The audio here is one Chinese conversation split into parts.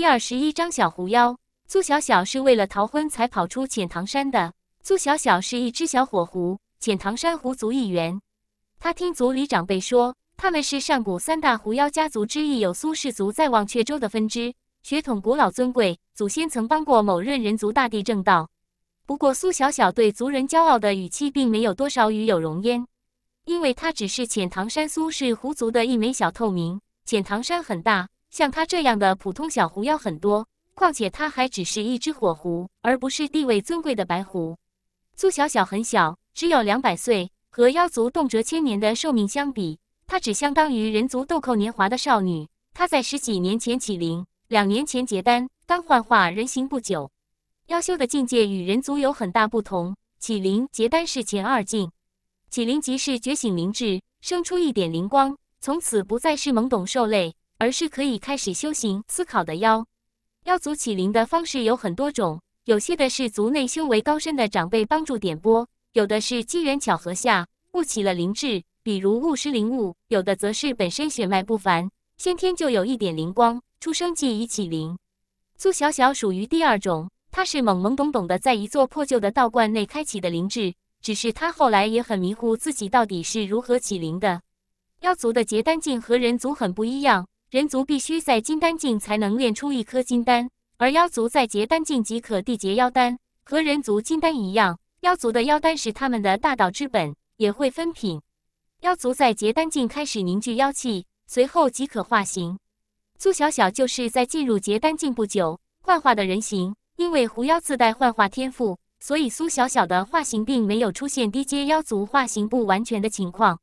第二十一章小狐妖苏小小是为了逃婚才跑出浅塘山的。苏小小是一只小火狐，浅塘山狐族一员。他听族里长辈说，他们是上古三大狐妖家族之一，有苏氏族在忘却州的分支，血统古老尊贵，祖先曾帮过某任人族大帝正道。不过，苏小小对族人骄傲的语气并没有多少与有容焉，因为他只是浅塘山苏氏狐族的一枚小透明。浅塘山很大。像他这样的普通小狐妖很多，况且他还只是一只火狐，而不是地位尊贵的白狐。苏小小很小，只有两百岁，和妖族动辄千年的寿命相比，她只相当于人族豆蔻年华的少女。她在十几年前起灵，两年前结丹，刚幻化人形不久。妖修的境界与人族有很大不同，起灵结丹是前二境。起灵即是觉醒灵智，生出一点灵光，从此不再是懵懂兽类。而是可以开始修行思考的妖。妖族起灵的方式有很多种，有些的是族内修为高深的长辈帮助点拨，有的是机缘巧合下悟起了灵智，比如悟失灵悟；有的则是本身血脉不凡，先天就有一点灵光，出生即已起灵。苏小小属于第二种，她是懵懵懂懂的在一座破旧的道观内开启的灵智，只是她后来也很迷糊自己到底是如何起灵的。妖族的结丹境和人族很不一样。人族必须在金丹境才能炼出一颗金丹，而妖族在结丹境即可缔结妖丹，和人族金丹一样，妖族的妖丹是他们的大道之本，也会分品。妖族在结丹境开始凝聚妖气，随后即可化形。苏小小就是在进入结丹境不久幻化的人形，因为狐妖自带幻化天赋，所以苏小小的化形并没有出现低阶妖族化形不完全的情况。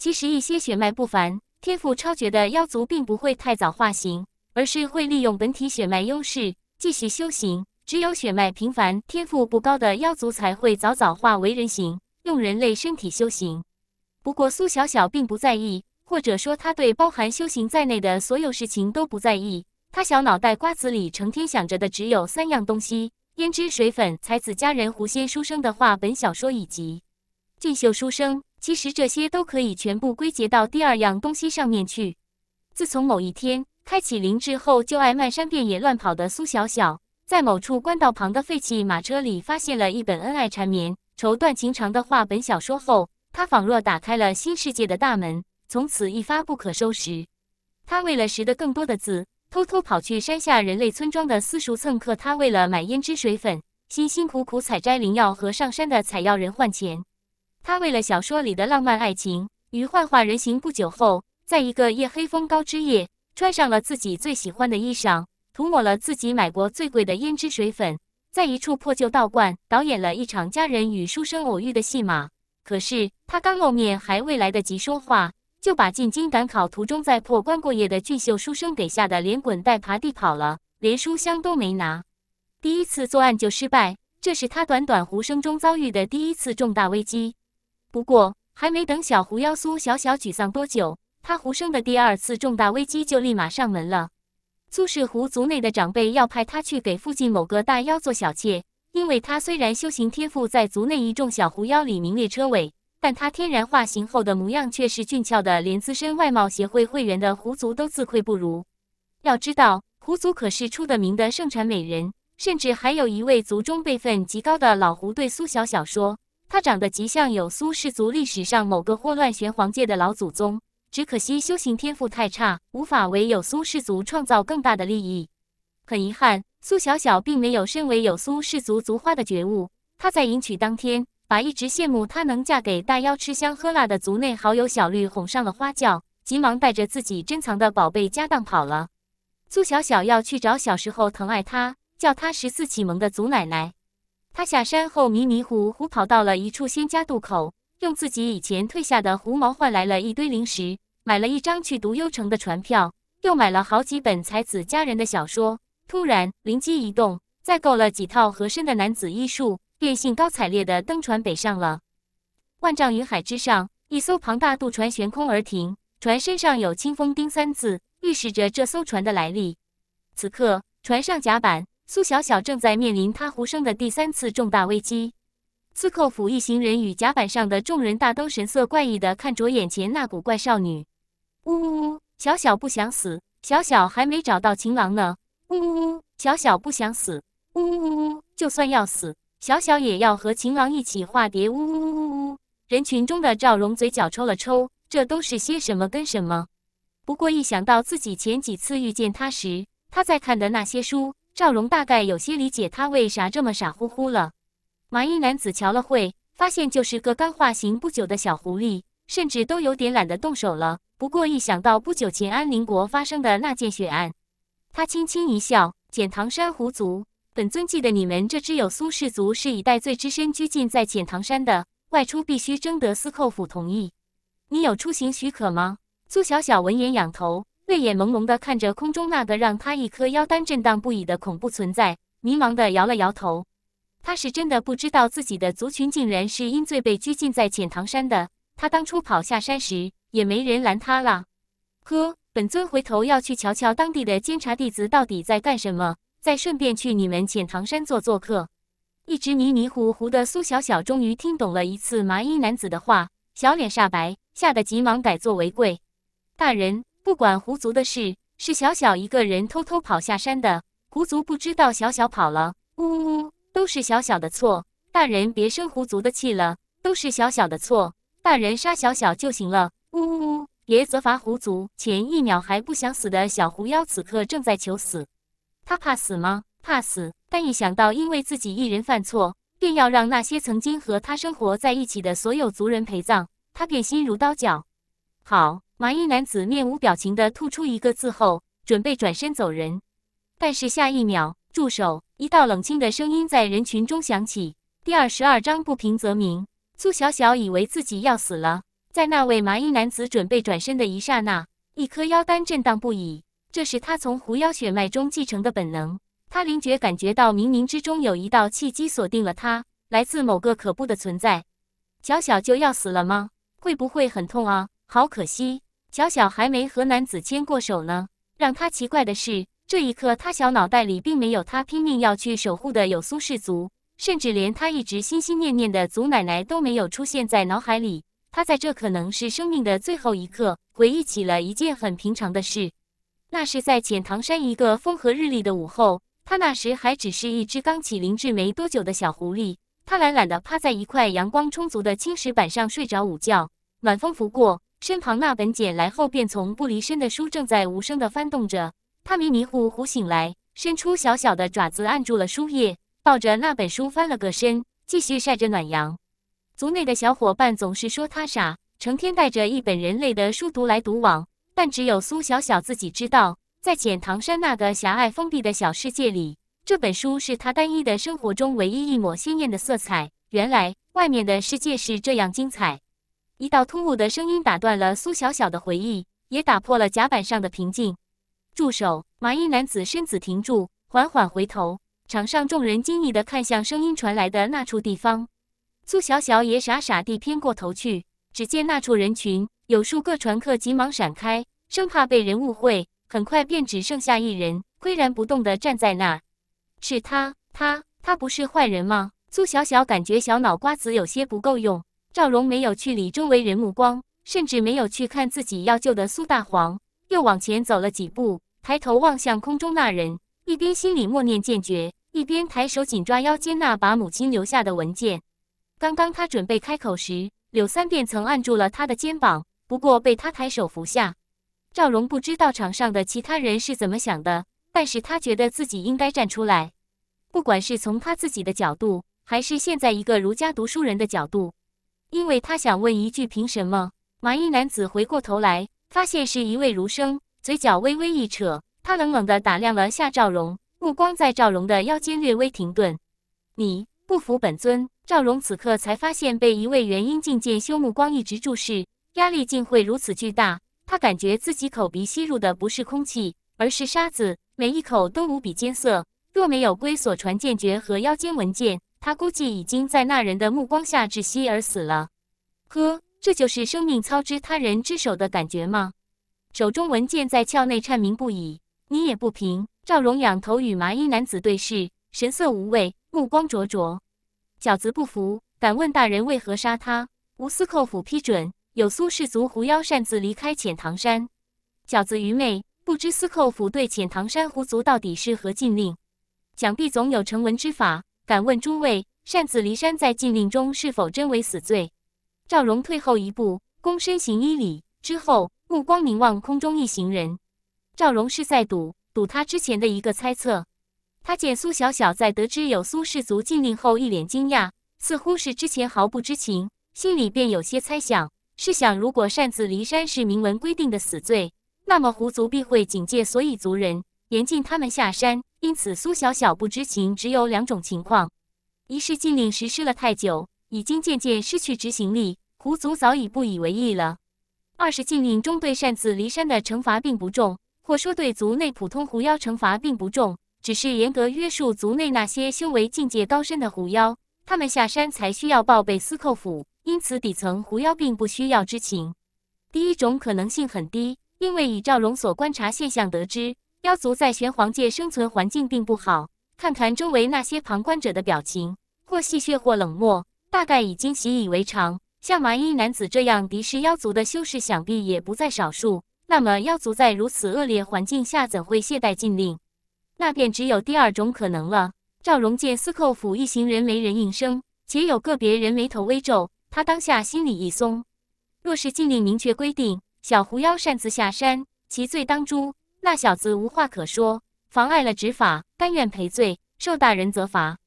其实一些血脉不凡。天赋超绝的妖族并不会太早化形，而是会利用本体血脉优势继续修行。只有血脉平凡、天赋不高的妖族才会早早化为人形，用人类身体修行。不过苏小小并不在意，或者说他对包含修行在内的所有事情都不在意。他小脑袋瓜子里成天想着的只有三样东西：胭脂水粉、才子佳人、狐仙书生的话本小说以及俊秀书生。其实这些都可以全部归结到第二样东西上面去。自从某一天开启灵智后，就爱漫山遍野乱跑的苏小小，在某处官道旁的废弃马车里发现了一本恩爱缠绵、绸缎情长的话本小说后，他仿若打开了新世界的大门，从此一发不可收拾。他为了识得更多的字，偷偷跑去山下人类村庄的私塾蹭课；他为了买胭脂水粉，辛辛苦苦采摘灵药和上山的采药人换钱。他为了小说里的浪漫爱情，与幻化人形不久后，在一个夜黑风高之夜，穿上了自己最喜欢的衣裳，涂抹了自己买过最贵的胭脂水粉，在一处破旧道观，导演了一场家人与书生偶遇的戏码。可是他刚露面，还未来得及说话，就把进京赶考途中在破关过夜的俊秀书生给吓得连滚带爬地跑了，连书箱都没拿。第一次作案就失败，这是他短短胡生中遭遇的第一次重大危机。不过，还没等小狐妖苏小小沮丧多久，他狐生的第二次重大危机就立马上门了。苏氏狐族内的长辈要派他去给附近某个大妖做小妾，因为他虽然修行天赋在族内一众小狐妖里名列车尾，但他天然化形后的模样却是俊俏的，连资深外貌协会会员的狐族都自愧不如。要知道，狐族可是出的名的盛产美人，甚至还有一位族中辈分极高的老狐对苏小小说。他长得极像有苏氏族历史上某个霍乱玄黄界的老祖宗，只可惜修行天赋太差，无法为有苏氏族创造更大的利益。很遗憾，苏小小并没有身为有苏氏族族花的觉悟。她在迎娶当天，把一直羡慕她能嫁给大妖吃香喝辣的族内好友小绿哄上了花轿，急忙带着自己珍藏的宝贝家当跑了。苏小小要去找小时候疼爱她、叫她十四启蒙的祖奶奶。他下山后迷迷糊糊跑到了一处仙家渡口，用自己以前退下的狐毛换来了一堆零食，买了一张去独幽城的船票，又买了好几本才子佳人的小说。突然灵机一动，再购了几套合身的男子衣束，便兴高采烈地登船北上了。万丈云海之上，一艘庞大渡船悬空而停，船身上有“清风丁”三字，预示着这艘船的来历。此刻，船上甲板。苏小小正在面临他胡生的第三次重大危机，司寇府一行人与甲板上的众人大都神色怪异的看着眼前那古怪少女。呜呜呜，小小不想死，小小还没找到情郎呢。呜呜呜，小小不想死。呜呜呜呜，就算要死，小小也要和情郎一起化蝶。呜呜呜呜呜，人群中的赵荣嘴角抽了抽，这都是些什么跟什么？不过一想到自己前几次遇见他时，他在看的那些书。赵荣大概有些理解他为啥这么傻乎乎了。麻衣男子瞧了会，发现就是个刚化形不久的小狐狸，甚至都有点懒得动手了。不过一想到不久前安陵国发生的那件血案，他轻轻一笑：“简唐山狐族，本尊记得你们这只有苏氏族是一代最之身拘禁在浅唐山的，外出必须征得司寇府同意。你有出行许可吗？”苏小小闻言仰头。泪眼朦胧地看着空中那个让他一颗妖丹震荡不已的恐怖存在，迷茫地摇了摇头。他是真的不知道自己的族群竟然是因罪被拘禁在浅塘山的。他当初跑下山时也没人拦他了。呵，本尊回头要去瞧瞧当地的监察弟子到底在干什么，再顺便去你们浅塘山做做客。一直迷迷糊糊的苏小小终于听懂了一次麻衣男子的话，小脸煞白，吓得急忙改作为跪。大人。不管狐族的事，是小小一个人偷偷跑下山的。狐族不知道小小跑了，呜呜呜，都是小小的错。大人别生狐族的气了，都是小小的错。大人杀小小就行了，呜呜呜，别责罚狐族。前一秒还不想死的小狐妖，此刻正在求死。他怕死吗？怕死。但一想到因为自己一人犯错，便要让那些曾经和他生活在一起的所有族人陪葬，他便心如刀绞。好，麻衣男子面无表情地吐出一个字后，准备转身走人。但是下一秒，住手！一道冷清的声音在人群中响起。第二十二章不平则鸣。苏小小以为自己要死了，在那位麻衣男子准备转身的一刹那，一颗妖丹震荡不已。这是他从狐妖血脉中继承的本能。他灵觉感觉到冥冥之中有一道契机锁定了他，来自某个可怖的存在。小小就要死了吗？会不会很痛啊？好可惜，小小还没和男子牵过手呢。让他奇怪的是，这一刻他小脑袋里并没有他拼命要去守护的有苏氏族，甚至连他一直心心念念的祖奶奶都没有出现在脑海里。他在这可能是生命的最后一刻，回忆起了一件很平常的事。那是在浅塘山一个风和日丽的午后，他那时还只是一只刚起灵智没多久的小狐狸，他懒懒地趴在一块阳光充足的青石板上睡着午觉，暖风拂过。身旁那本捡来后便从不离身的书正在无声地翻动着。他迷迷糊糊醒来，伸出小小的爪子按住了书页，抱着那本书翻了个身，继续晒着暖阳。族内的小伙伴总是说他傻，成天带着一本人类的书读来读往。但只有苏小小自己知道，在浅唐山那个狭隘封闭的小世界里，这本书是他单一的生活中唯一一抹鲜艳的色彩。原来外面的世界是这样精彩。一道突兀的声音打断了苏小小的回忆，也打破了甲板上的平静。住手！麻衣男子身子停住，缓缓回头。场上众人惊异地看向声音传来的那处地方。苏小小也傻傻地偏过头去，只见那处人群有数个船客急忙闪开，生怕被人误会。很快便只剩下一人，岿然不动地站在那。是他？他？他不是坏人吗？苏小小感觉小脑瓜子有些不够用。赵荣没有去理周围人目光，甚至没有去看自己要救的苏大黄，又往前走了几步，抬头望向空中那人，一边心里默念剑诀，一边抬手紧抓腰间那把母亲留下的文件。刚刚他准备开口时，柳三变曾按住了他的肩膀，不过被他抬手扶下。赵荣不知道场上的其他人是怎么想的，但是他觉得自己应该站出来，不管是从他自己的角度，还是现在一个儒家读书人的角度。因为他想问一句，凭什么？麻衣男子回过头来，发现是一位儒生，嘴角微微一扯，他冷冷地打量了下赵荣，目光在赵荣的腰间略微停顿。你不服本尊？赵荣此刻才发现被一位元婴境剑修目光一直注视，压力竟会如此巨大。他感觉自己口鼻吸入的不是空气，而是沙子，每一口都无比艰涩。若没有龟所传剑诀和腰间文件。他估计已经在那人的目光下窒息而死了。呵，这就是生命操之他人之手的感觉吗？手中文件在鞘内颤鸣不已，你也不平。赵荣仰头与麻衣男子对视，神色无畏，目光灼灼。饺子不服，敢问大人为何杀他？无司寇府批准，有苏氏族狐妖擅自离开潜塘山。饺子愚昧，不知司寇府对潜塘山狐族到底是何禁令，想必总有成文之法。敢问诸位，擅自离山在禁令中是否真为死罪？赵荣退后一步，躬身行一礼之后，目光凝望空中一行人。赵荣是在赌，赌他之前的一个猜测。他见苏小小在得知有苏氏族禁令后，一脸惊讶，似乎是之前毫不知情，心里便有些猜想。试想，如果擅自离山是明文规定的死罪，那么狐族必会警戒，所以族人。严禁他们下山，因此苏小小不知情，只有两种情况：一是禁令实施了太久，已经渐渐失去执行力，狐族早已不以为意了；二是禁令中对擅自离山的惩罚并不重，或说对族内普通狐妖惩罚并不重，只是严格约束族内那些修为境界高深的狐妖，他们下山才需要报备司寇府，因此底层狐妖并不需要知情。第一种可能性很低，因为以赵龙所观察现象得知。妖族在玄黄界生存环境并不好，看看周围那些旁观者的表情，或戏谑，或冷漠，大概已经习以为常。像麻衣男子这样敌视妖族的修士，想必也不在少数。那么妖族在如此恶劣环境下，怎会懈怠禁令？那便只有第二种可能了。赵荣见司寇府一行人没人应声，且有个别人眉头微皱，他当下心里一松。若是禁令明确规定，小狐妖擅自下山，其罪当诛。那小子无话可说，妨碍了执法，甘愿赔罪，受大人责罚。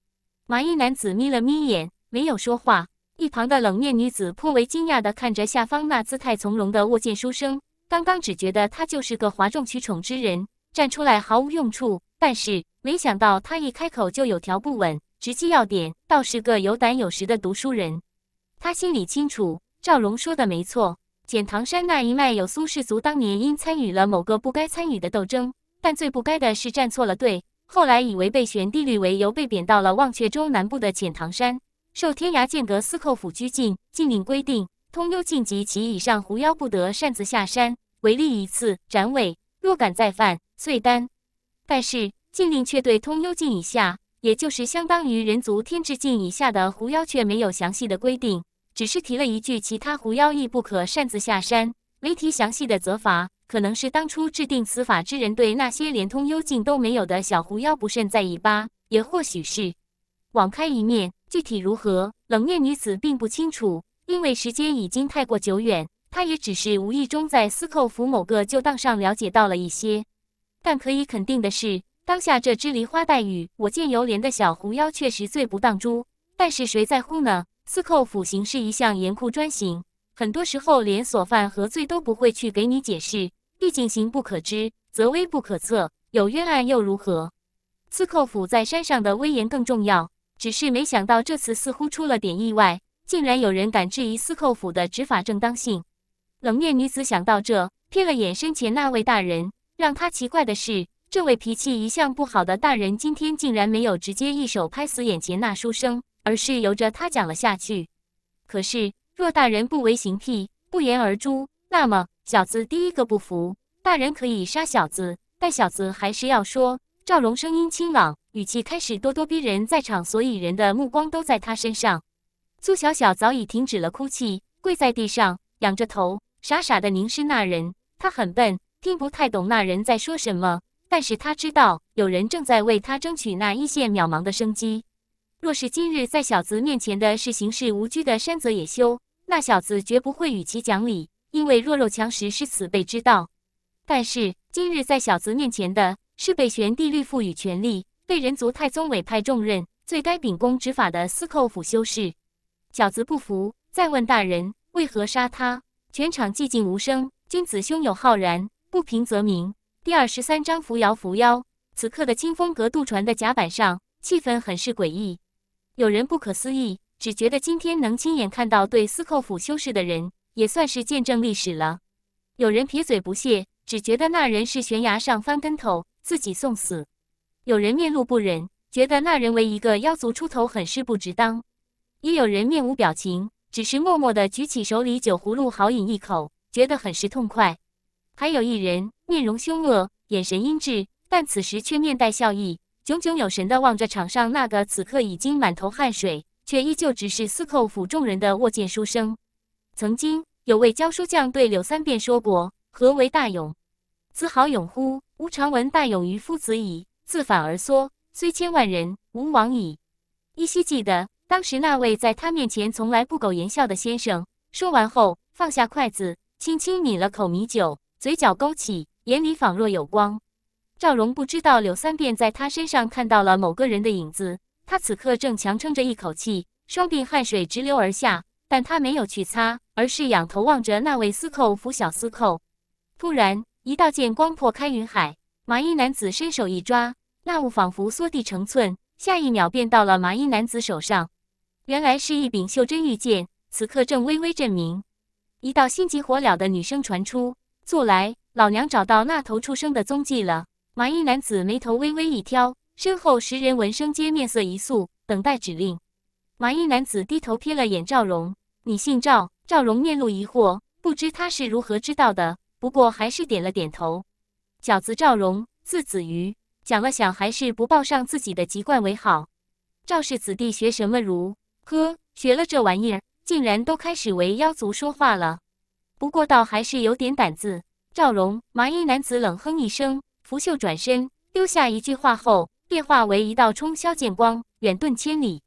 麻衣男子眯了眯眼，没有说话。一旁的冷面女子颇为惊讶的看着下方那姿态从容的握剑书生。刚刚只觉得他就是个哗众取宠之人，站出来毫无用处。但是没想到他一开口就有条不紊，直击要点，倒是个有胆有识的读书人。他心里清楚，赵荣说的没错。潜唐山那一脉有苏氏族，当年因参与了某个不该参与的斗争，但最不该的是站错了队。后来以违背玄帝律为由，被贬到了忘却州南部的潜唐山，受天涯剑阁司寇府拘禁。禁令规定，通幽禁及其以上狐妖不得擅自下山，违例一次斩尾；若敢再犯，碎丹。但是禁令却对通幽境以下，也就是相当于人族天之境以下的狐妖，却没有详细的规定。只是提了一句，其他狐妖亦不可擅自下山，没提详细的责罚。可能是当初制定此法之人对那些连通幽境都没有的小狐妖不甚在意吧，也或许是网开一面。具体如何，冷面女子并不清楚，因为时间已经太过久远，她也只是无意中在司寇府某个旧档上了解到了一些。但可以肯定的是，当下这只梨花带雨、我见犹怜的小狐妖确实罪不当诛。但是谁在乎呢？司寇府刑是一项严酷专刑，很多时候连所犯何罪都不会去给你解释。毕竟刑不可知，则威不可测。有冤案又如何？司寇府在山上的威严更重要。只是没想到这次似乎出了点意外，竟然有人敢质疑司寇府的执法正当性。冷面女子想到这，瞥了眼身前那位大人。让她奇怪的是，这位脾气一向不好的大人今天竟然没有直接一手拍死眼前那书生。而是由着他讲了下去。可是，若大人不为行辟，不言而诛，那么小子第一个不服。大人可以杀小子，但小子还是要说。赵荣声音清朗，语气开始咄咄逼人，在场所以人的目光都在他身上。苏小小早已停止了哭泣，跪在地上，仰着头，傻傻的凝视那人。他很笨，听不太懂那人在说什么，但是他知道，有人正在为他争取那一线渺茫的生机。若是今日在小子面前的是行事无拘的山泽野修，那小子绝不会与其讲理，因为弱肉强食是此辈之道。但是今日在小子面前的是被玄帝律赋予权力、被人族太宗委派重任、最该秉公执法的司寇府修士。小子不服，再问大人为何杀他？全场寂静无声。君子胸有浩然，不平则鸣。第二十三章扶摇扶妖。此刻的清风阁渡船的甲板上，气氛很是诡异。有人不可思议，只觉得今天能亲眼看到对司寇府修士的人，也算是见证历史了。有人撇嘴不屑，只觉得那人是悬崖上翻跟头，自己送死。有人面露不忍，觉得那人为一个妖族出头，很是不值当。也有人面无表情，只是默默的举起手里酒葫芦，豪饮一口，觉得很是痛快。还有一人面容凶恶，眼神阴鸷，但此时却面带笑意。炯炯有神地望着场上那个此刻已经满头汗水却依旧只是司寇府众人的握剑书生。曾经有位教书匠对柳三变说过：“何为大勇？子豪勇乎？吾常闻大勇于夫子矣，自反而缩，虽千万人，吾往矣。”依稀记得当时那位在他面前从来不苟言笑的先生，说完后放下筷子，轻轻抿了口米酒，嘴角勾起，眼里仿若有光。赵荣不知道柳三变在他身上看到了某个人的影子，他此刻正强撑着一口气，双臂汗水直流而下，但他没有去擦，而是仰头望着那位司寇府小司寇。突然，一道剑光破开云海，麻衣男子伸手一抓，那物仿佛缩地成寸，下一秒便到了麻衣男子手上。原来是一柄袖珍玉剑，此刻正微微震鸣。一道心急火燎的女声传出：“速来，老娘找到那头畜生的踪迹了。”麻衣男子眉头微微一挑，身后十人闻声皆面色一肃，等待指令。麻衣男子低头瞥了眼赵荣，你姓赵？赵荣面露疑惑，不知他是如何知道的，不过还是点了点头。饺子赵荣，字子瑜，想了想，还是不报上自己的籍贯为好。赵氏子弟学什么儒？呵，学了这玩意儿，竟然都开始为妖族说话了。不过倒还是有点胆子。赵荣，麻衣男子冷哼一声。吴秀转身丢下一句话后，变化为一道冲霄剑光，远遁千里。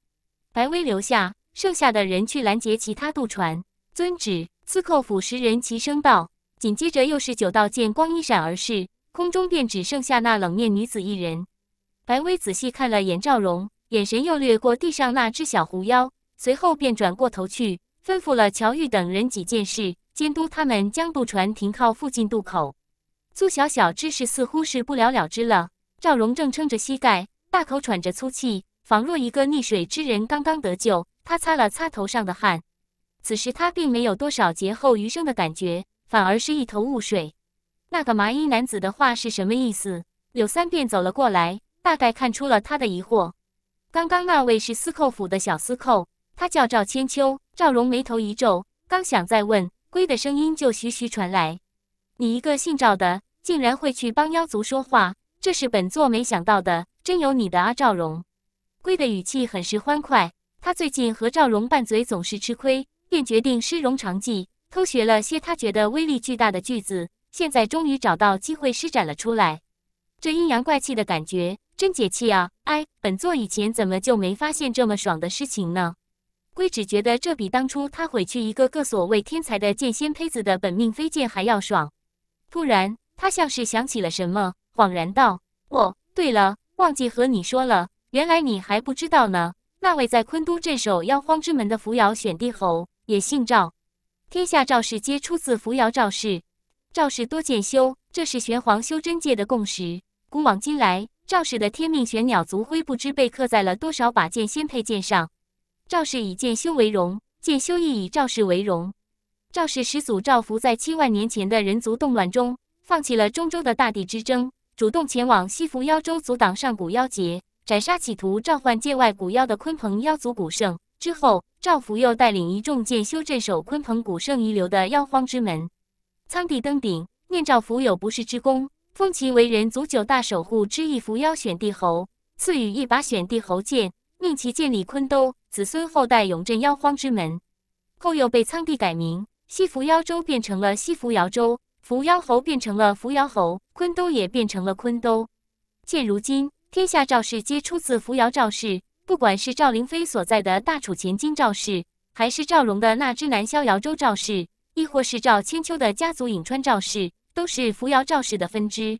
白薇留下剩下的人去拦截其他渡船。遵旨！刺寇府十人齐声道。紧接着又是九道剑光一闪而逝，空中便只剩下那冷面女子一人。白微仔细看了眼赵荣，眼神又掠过地上那只小狐妖，随后便转过头去，吩咐了乔玉等人几件事，监督他们将渡船停靠附近渡口。苏小小之事似乎是不了了之了。赵荣正撑着膝盖，大口喘着粗气，仿若一个溺水之人刚刚得救。他擦了擦头上的汗。此时他并没有多少劫后余生的感觉，反而是一头雾水。那个麻衣男子的话是什么意思？柳三便走了过来，大概看出了他的疑惑。刚刚那位是司寇府的小司寇，他叫赵千秋。赵荣眉头一皱，刚想再问，龟的声音就徐徐传来：“你一个姓赵的。”竟然会去帮妖族说话，这是本座没想到的，真有你的啊，赵荣！龟的语气很是欢快。他最近和赵荣拌嘴总是吃亏，便决定施荣长计，偷学了些他觉得威力巨大的句子，现在终于找到机会施展了出来。这阴阳怪气的感觉真解气啊！哎，本座以前怎么就没发现这么爽的事情呢？龟只觉得这比当初他毁去一个个所谓天才的剑仙胚子的本命飞剑还要爽。突然。他像是想起了什么，恍然道：“哦，对了，忘记和你说了，原来你还不知道呢。那位在昆都镇守妖荒之门的扶摇选帝侯，也姓赵。天下赵氏皆出自扶摇赵氏，赵氏多剑修，这是玄黄修真界的共识。古往今来，赵氏的天命玄鸟族徽不知被刻在了多少把剑仙佩剑上。赵氏以剑修为荣，剑修亦以赵氏为荣。赵氏始祖赵福在七万年前的人族动乱中。”放弃了中州的大地之争，主动前往西扶妖州阻挡上古妖劫，斩杀企图召唤界外古妖的鲲鹏妖族古圣。之后，赵福又带领一众剑修镇守鲲鹏古圣遗留的妖荒之门。苍帝登顶，念赵福有不世之功，封其为人族九大守护之一扶妖选帝侯，赐予一把选帝侯剑，命其建立昆都，子孙后代永镇妖荒之门。后又被苍帝改名西扶妖州，变成了西扶瑶州。扶摇侯变成了扶摇侯，昆兜也变成了昆兜。现如今，天下赵氏皆出自扶摇赵氏。不管是赵灵飞所在的大楚前金赵氏，还是赵荣的那支南逍遥州赵氏，亦或是赵千秋的家族颍川赵氏，都是扶摇赵氏的分支。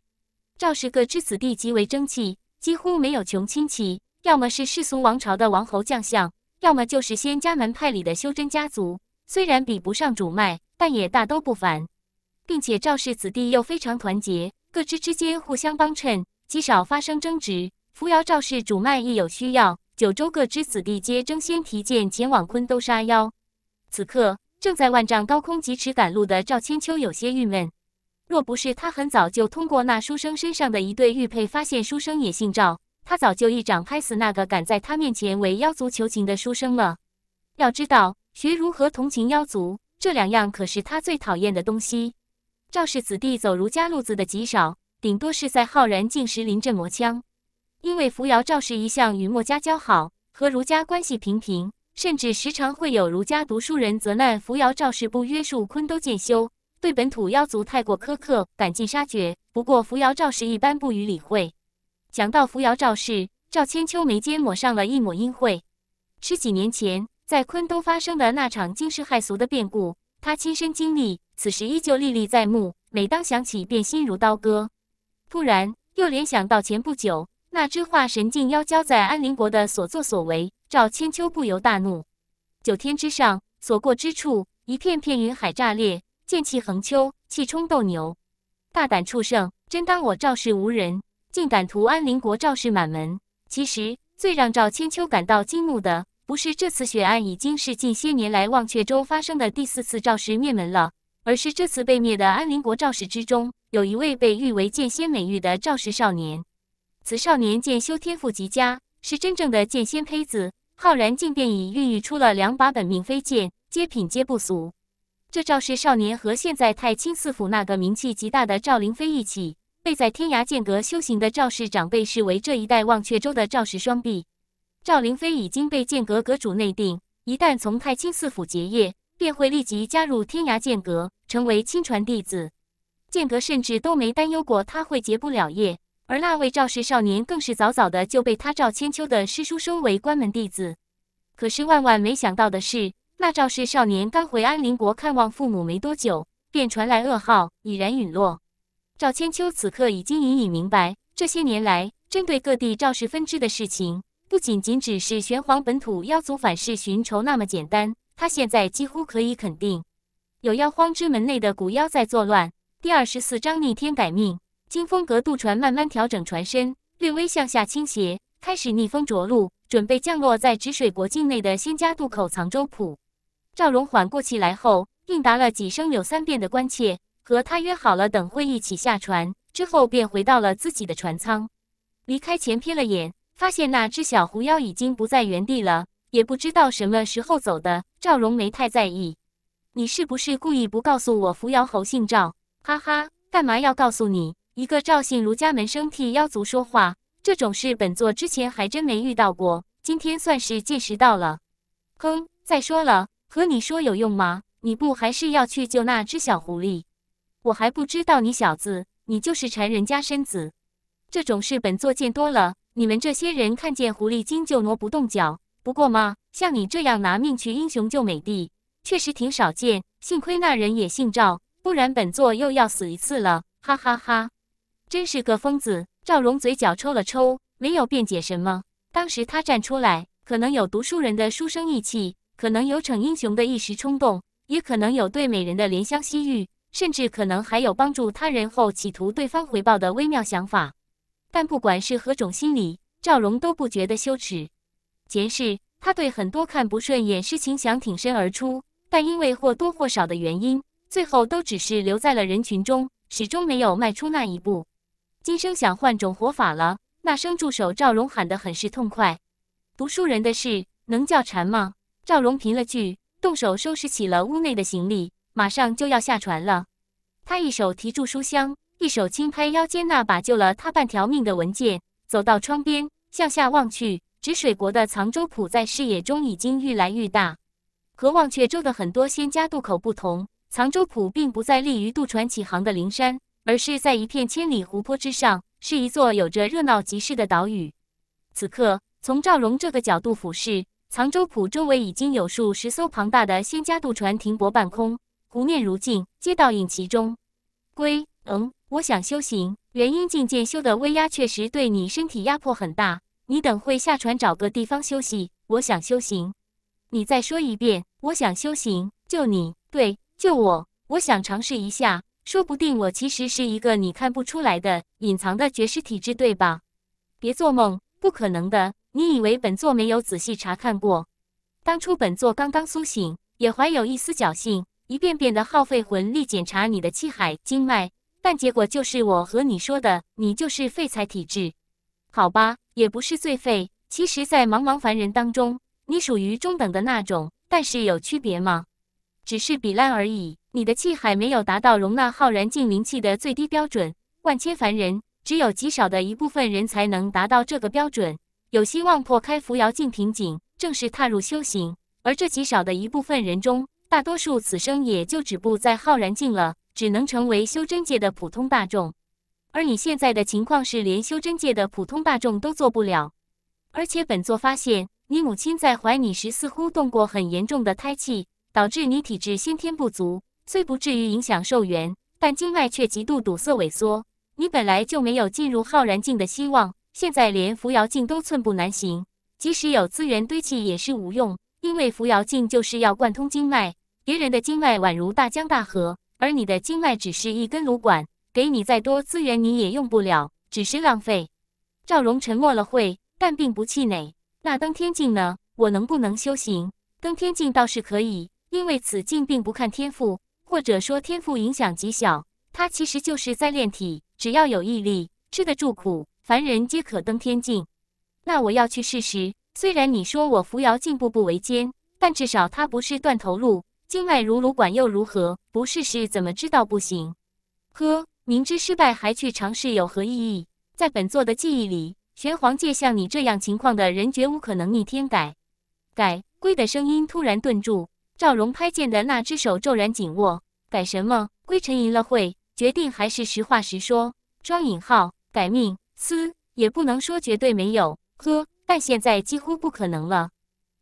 赵氏各支子弟极为争气，几乎没有穷亲戚，要么是世俗王朝的王侯将相，要么就是仙家门派里的修真家族。虽然比不上主脉，但也大都不凡。并且赵氏子弟又非常团结，各支之间互相帮衬，极少发生争执。扶摇赵氏主脉亦有需要，九州各支子弟皆争先提剑前往昆都杀妖。此刻正在万丈高空疾驰赶路的赵千秋有些郁闷。若不是他很早就通过那书生身上的一对玉佩发现书生也姓赵，他早就一掌拍死那个敢在他面前为妖族求情的书生了。要知道，学如何同情妖族，这两样可是他最讨厌的东西。赵氏子弟走儒家路子的极少，顶多是在浩然进时临阵磨枪。因为扶摇赵氏一向与墨家交好，和儒家关系平平，甚至时常会有儒家读书人责难扶摇赵氏不约束昆都建修，对本土妖族太过苛刻，赶尽杀绝。不过扶摇赵氏一般不予理会。讲到扶摇赵氏，赵千秋眉间抹上了一抹阴晦。十几年前在昆都发生的那场惊世骇俗的变故，他亲身经历。此时依旧历历在目，每当想起便心如刀割。突然又联想到前不久那只化神境妖蛟在安陵国的所作所为，赵千秋不由大怒。九天之上，所过之处，一片片云海炸裂，剑气横秋，气冲斗牛。大胆畜生，真当我赵氏无人，竟敢屠安陵国赵氏满门！其实最让赵千秋感到惊怒的，不是这次血案，已经是近些年来忘却州发生的第四次赵氏灭门了。而是这次被灭的安陵国赵氏之中，有一位被誉为剑仙美誉的赵氏少年。此少年剑修天赋极佳，是真正的剑仙胚子。浩然境便已孕育出了两把本命飞剑，皆品皆不俗。这赵氏少年和现在太清四府那个名气极大的赵灵飞一起，被在天涯剑阁修行的赵氏长辈视为这一代忘却州的赵氏双臂。赵灵飞已经被剑阁阁主内定，一旦从太清四府结业。便会立即加入天涯剑阁，成为亲传弟子。剑阁甚至都没担忧过他会结不了业，而那位赵氏少年更是早早的就被他赵千秋的师叔收为关门弟子。可是万万没想到的是，那赵氏少年刚回安林国看望父母没多久，便传来噩耗，已然陨落。赵千秋此刻已经隐隐明白，这些年来针对各地赵氏分支的事情，不仅仅只是玄黄本土妖族反噬寻仇那么简单。他现在几乎可以肯定，有妖荒之门内的古妖在作乱。第二十四章逆天改命，金风阁渡船慢慢调整船身，略微向下倾斜，开始逆风着陆，准备降落在止水国境内的仙家渡口藏舟浦。赵荣缓过气来后，应答了几声柳三变的关切，和他约好了等会一起下船，之后便回到了自己的船舱。离开前瞥了眼，发现那只小狐妖已经不在原地了，也不知道什么时候走的。赵荣没太在意，你是不是故意不告诉我扶摇侯姓赵？哈哈，干嘛要告诉你？一个赵姓儒家门生替妖族说话，这种事本座之前还真没遇到过，今天算是见识到了。哼，再说了，和你说有用吗？你不还是要去救那只小狐狸？我还不知道你小子，你就是馋人家身子，这种事本座见多了。你们这些人看见狐狸精就挪不动脚，不过嘛。像你这样拿命去英雄救美的，确实挺少见。幸亏那人也姓赵，不然本座又要死一次了！哈哈哈，真是个疯子！赵荣嘴角抽了抽，没有辩解什么。当时他站出来，可能有读书人的书生意气，可能有逞英雄的一时冲动，也可能有对美人的怜香惜玉，甚至可能还有帮助他人后企图对方回报的微妙想法。但不管是何种心理，赵荣都不觉得羞耻。前世。他对很多看不顺眼事情想挺身而出，但因为或多或少的原因，最后都只是留在了人群中，始终没有迈出那一步。今生想换种活法了。那声助手赵荣喊得很是痛快。读书人的事能叫禅吗？赵荣贫了句，动手收拾起了屋内的行李，马上就要下船了。他一手提住书箱，一手轻拍腰间那把救了他半条命的文件，走到窗边向下望去。止水国的藏州浦在视野中已经愈来愈大。和忘却州的很多仙家渡口不同，藏州浦并不在立于渡船起航的灵山，而是在一片千里湖泊之上，是一座有着热闹集市的岛屿。此刻，从赵荣这个角度俯视，藏州浦周围已经有数十艘庞大的仙家渡船停泊半空，湖面如镜，皆倒映其中。龟，嗯，我想修行。元婴境界修的威压确实对你身体压迫很大。你等会下船找个地方休息，我想修行。你再说一遍，我想修行。救你？对，救我。我想尝试一下，说不定我其实是一个你看不出来的隐藏的绝世体质，对吧？别做梦，不可能的。你以为本座没有仔细查看过？当初本座刚刚苏醒，也怀有一丝侥幸，一遍遍的耗费魂力检查你的气海经脉，但结果就是我和你说的，你就是废材体质。好吧。也不是最废，其实，在茫茫凡人当中，你属于中等的那种。但是有区别吗？只是比烂而已。你的气海没有达到容纳浩然境灵气的最低标准，万千凡人只有极少的一部分人才能达到这个标准，有希望破开扶摇境瓶颈，正式踏入修行。而这极少的一部分人中，大多数此生也就止步在浩然境了，只能成为修真界的普通大众。而你现在的情况是，连修真界的普通大众都做不了。而且本座发现，你母亲在怀你时似乎动过很严重的胎气，导致你体质先天不足。虽不至于影响寿元，但经脉却极度堵塞萎缩。你本来就没有进入浩然境的希望，现在连扶摇境都寸步难行。即使有资源堆砌，也是无用，因为扶摇境就是要贯通经脉。别人的经脉宛如大江大河，而你的经脉只是一根芦管。给你再多资源，你也用不了，只是浪费。赵荣沉默了会，但并不气馁。那登天境呢？我能不能修行？登天境倒是可以，因为此境并不看天赋，或者说天赋影响极小。它其实就是在炼体，只要有毅力，吃得住苦，凡人皆可登天境。那我要去试试。虽然你说我扶摇进步步维艰，但至少它不是断头路。经脉如炉管又如何？不试试怎么知道不行？呵。明知失败还去尝试有何意义？在本座的记忆里，玄黄界像你这样情况的人绝无可能逆天改改。龟的声音突然顿住，赵荣拍剑的那只手骤然紧握。改什么？龟沉吟了会，决定还是实话实说。双引号改命？嘶，也不能说绝对没有，呵，但现在几乎不可能了。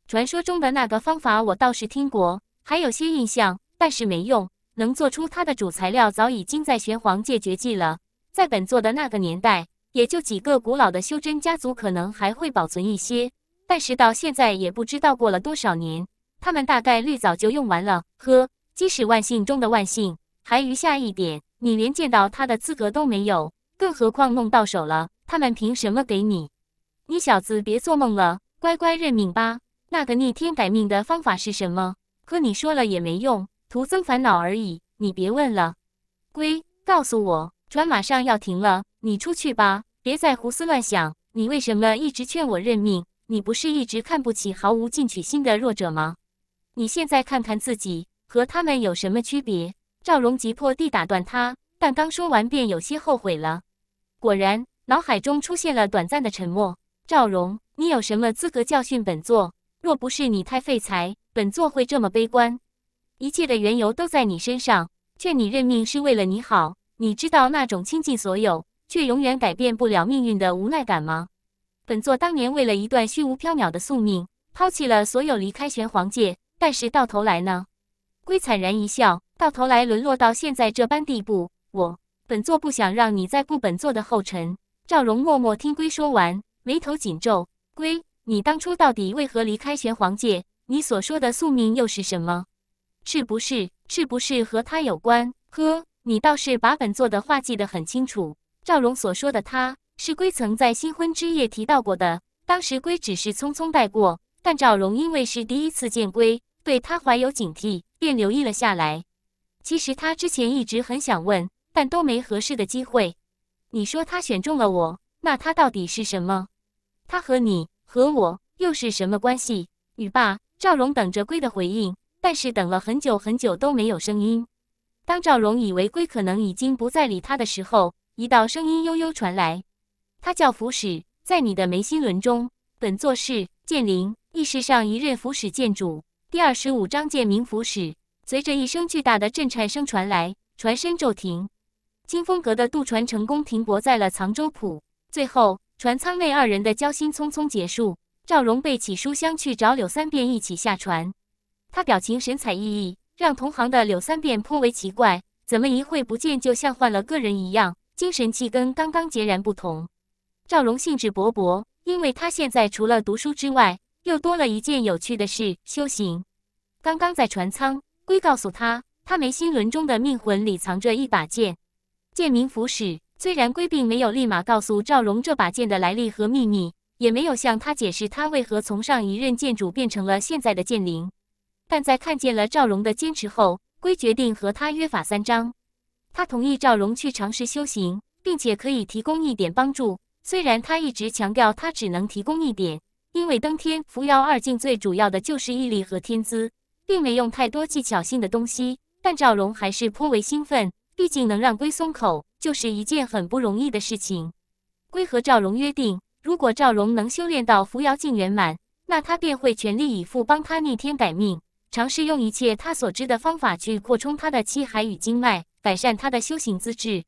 传说中的那个方法我倒是听过，还有些印象，但是没用。能做出它的主材料早已经在玄黄界绝迹了，在本座的那个年代，也就几个古老的修真家族可能还会保存一些，但是到现在也不知道过了多少年，他们大概率早就用完了。呵，即使万幸中的万幸，还余下一点，你连见到它的资格都没有，更何况弄到手了，他们凭什么给你？你小子别做梦了，乖乖认命吧。那个逆天改命的方法是什么？和你说了也没用。徒增烦恼而已，你别问了。龟，告诉我，船马上要停了，你出去吧，别再胡思乱想。你为什么一直劝我认命？你不是一直看不起毫无进取心的弱者吗？你现在看看自己和他们有什么区别？赵荣急迫地打断他，但刚说完便有些后悔了。果然，脑海中出现了短暂的沉默。赵荣，你有什么资格教训本座？若不是你太废材，本座会这么悲观。一切的缘由都在你身上，劝你认命是为了你好。你知道那种倾尽所有却永远改变不了命运的无奈感吗？本座当年为了一段虚无缥缈的宿命，抛弃了所有，离开玄黄界。但是到头来呢？龟惨然一笑，到头来沦落到现在这般地步。我本座不想让你再步本座的后尘。赵荣默默听龟说完，眉头紧皱。龟，你当初到底为何离开玄黄界？你所说的宿命又是什么？是不是？是不是和他有关？呵，你倒是把本座的话记得很清楚。赵荣所说的他，是龟曾在新婚之夜提到过的。当时龟只是匆匆带过，但赵荣因为是第一次见龟，对他怀有警惕，便留意了下来。其实他之前一直很想问，但都没合适的机会。你说他选中了我，那他到底是什么？他和你和我又是什么关系？女霸赵荣等着龟的回应。但是等了很久很久都没有声音。当赵荣以为龟可能已经不再理他的时候，一道声音悠悠传来：“他叫符使，在你的眉心轮中，本座是剑灵，意识上一任符使剑主。”第二十五章剑名符使。随着一声巨大的震颤声传来，船身骤停。清风阁的渡船成功停泊在了藏州浦。最后，船舱内二人的交心匆匆结束。赵荣背起书箱去找柳三，便一起下船。他表情神采奕奕，让同行的柳三变颇为奇怪。怎么一会不见，就像换了个人一样，精神气跟刚刚截然不同。赵荣兴致勃勃，因为他现在除了读书之外，又多了一件有趣的事——修行。刚刚在船舱，龟告诉他，他眉心轮中的命魂里藏着一把剑，剑名符使。虽然龟并没有立马告诉赵荣这把剑的来历和秘密，也没有向他解释他为何从上一任剑主变成了现在的剑灵。但在看见了赵荣的坚持后，龟决定和他约法三章。他同意赵荣去尝试修行，并且可以提供一点帮助。虽然他一直强调他只能提供一点，因为登天扶摇二境最主要的就是毅力和天资，并没用太多技巧性的东西。但赵荣还是颇为兴奋，毕竟能让龟松口就是一件很不容易的事情。龟和赵荣约定，如果赵荣能修炼到扶摇境圆满，那他便会全力以赴帮他逆天改命。尝试用一切他所知的方法去扩充他的气海与经脉，改善他的修行资质。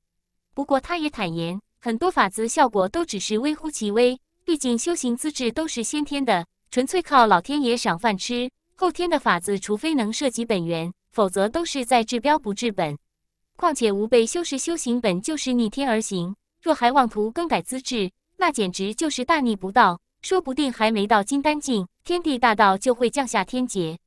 不过，他也坦言，很多法子效果都只是微乎其微。毕竟，修行资质都是先天的，纯粹靠老天爷赏饭吃。后天的法子，除非能涉及本源，否则都是在治标不治本。况且，吾辈修士修行本就是逆天而行，若还妄图更改资质，那简直就是大逆不道。说不定还没到金丹境，天地大道就会降下天劫。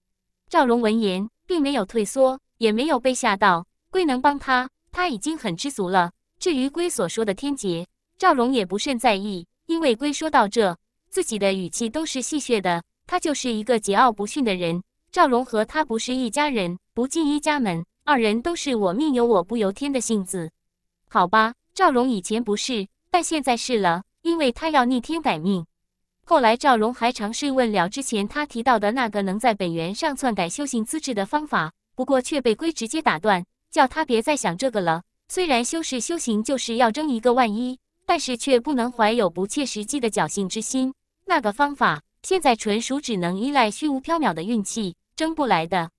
赵荣闻言，并没有退缩，也没有被吓到。龟能帮他，他已经很知足了。至于龟所说的天劫，赵荣也不甚在意，因为龟说到这，自己的语气都是戏谑的。他就是一个桀骜不驯的人。赵荣和他不是一家人，不进一家门。二人都是我命由我不由天的性子，好吧。赵荣以前不是，但现在是了，因为他要逆天改命。后来赵荣还尝试问了之前他提到的那个能在本源上篡改修行资质的方法，不过却被龟直接打断，叫他别再想这个了。虽然修士修行就是要争一个万一，但是却不能怀有不切实际的侥幸之心。那个方法现在纯属只能依赖虚无缥缈的运气，争不来的。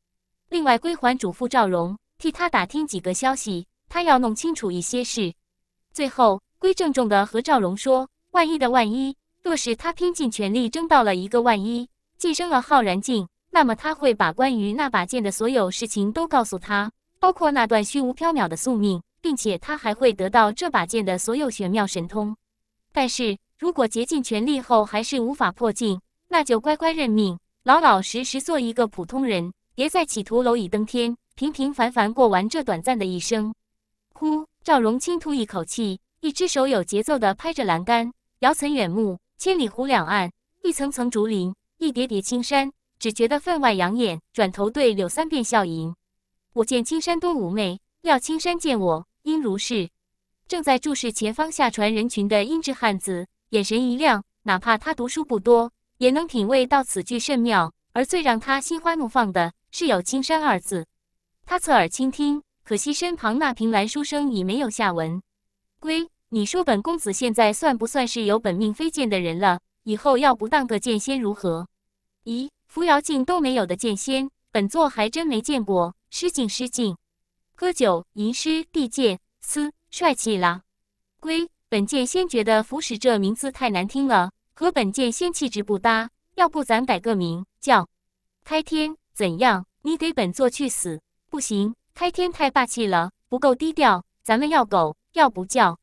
另外，归还嘱咐赵荣替他打听几个消息，他要弄清楚一些事。最后，龟郑重的和赵荣说：“万一的万一。”若是他拼尽全力争到了一个万一晋升了浩然境，那么他会把关于那把剑的所有事情都告诉他，包括那段虚无缥缈的宿命，并且他还会得到这把剑的所有玄妙神通。但是如果竭尽全力后还是无法破境，那就乖乖认命，老老实实做一个普通人，别再企图蝼蚁登天，平平凡凡过完这短暂的一生。呼，赵荣轻吐一口气，一只手有节奏地拍着栏杆，遥岑远目。千里湖两岸，一层层竹林，一叠叠青山，只觉得分外养眼。转头对柳三变笑迎：“我见青山多妩媚，料青山见我应如是。”正在注视前方下船人群的英俊汉子，眼神一亮。哪怕他读书不多，也能品味到此句甚妙。而最让他心花怒放的是有“青山”二字。他侧耳倾听，可惜身旁那凭栏书生已没有下文。归。你说本公子现在算不算是有本命飞剑的人了？以后要不当个剑仙如何？咦，扶摇镜都没有的剑仙，本座还真没见过。失敬失敬。喝酒吟诗递剑，嘶，帅气啦。归本剑仙觉得“符使”这名字太难听了，和本剑仙气质不搭。要不咱改个名叫“开天”怎样？你给本座去死！不行，“开天”太霸气了，不够低调。咱们要狗，要不叫？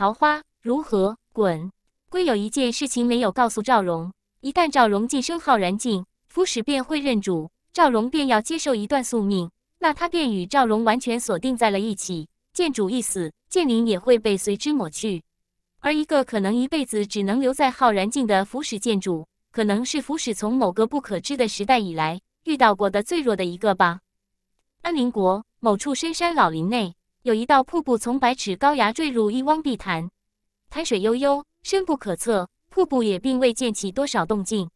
桃花如何滚？归有一件事情没有告诉赵荣，一旦赵荣晋升浩然境，符使便会认主，赵荣便要接受一段宿命，那他便与赵荣完全锁定在了一起。剑主一死，剑灵也会被随之抹去。而一个可能一辈子只能留在浩然境的符使剑主，可能是符使从某个不可知的时代以来遇到过的最弱的一个吧。安宁国某处深山老林内。有一道瀑布从百尺高崖坠入一汪碧潭，潭水悠悠，深不可测。瀑布也并未溅起多少动静。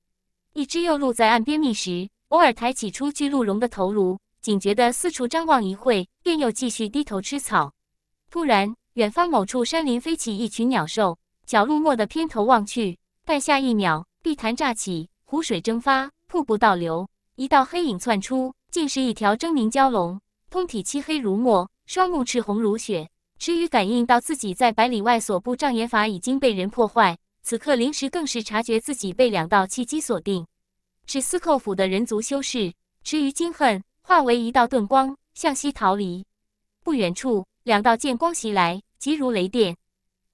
一只幼鹿在岸边觅食，偶尔抬起出巨鹿茸的头颅，警觉地四处张望一会便又继续低头吃草。突然，远方某处山林飞起一群鸟兽，小鹿蓦地偏头望去，但下一秒，碧潭炸起，湖水蒸发，瀑布倒流，一道黑影窜出，竟是一条狰狞蛟龙，通体漆黑如墨。双目赤红如血，池鱼感应到自己在百里外所布障眼法已经被人破坏，此刻灵时更是察觉自己被两道契机锁定，是司寇府的人族修士。池鱼惊恨，化为一道遁光向西逃离。不远处，两道剑光袭来，急如雷电。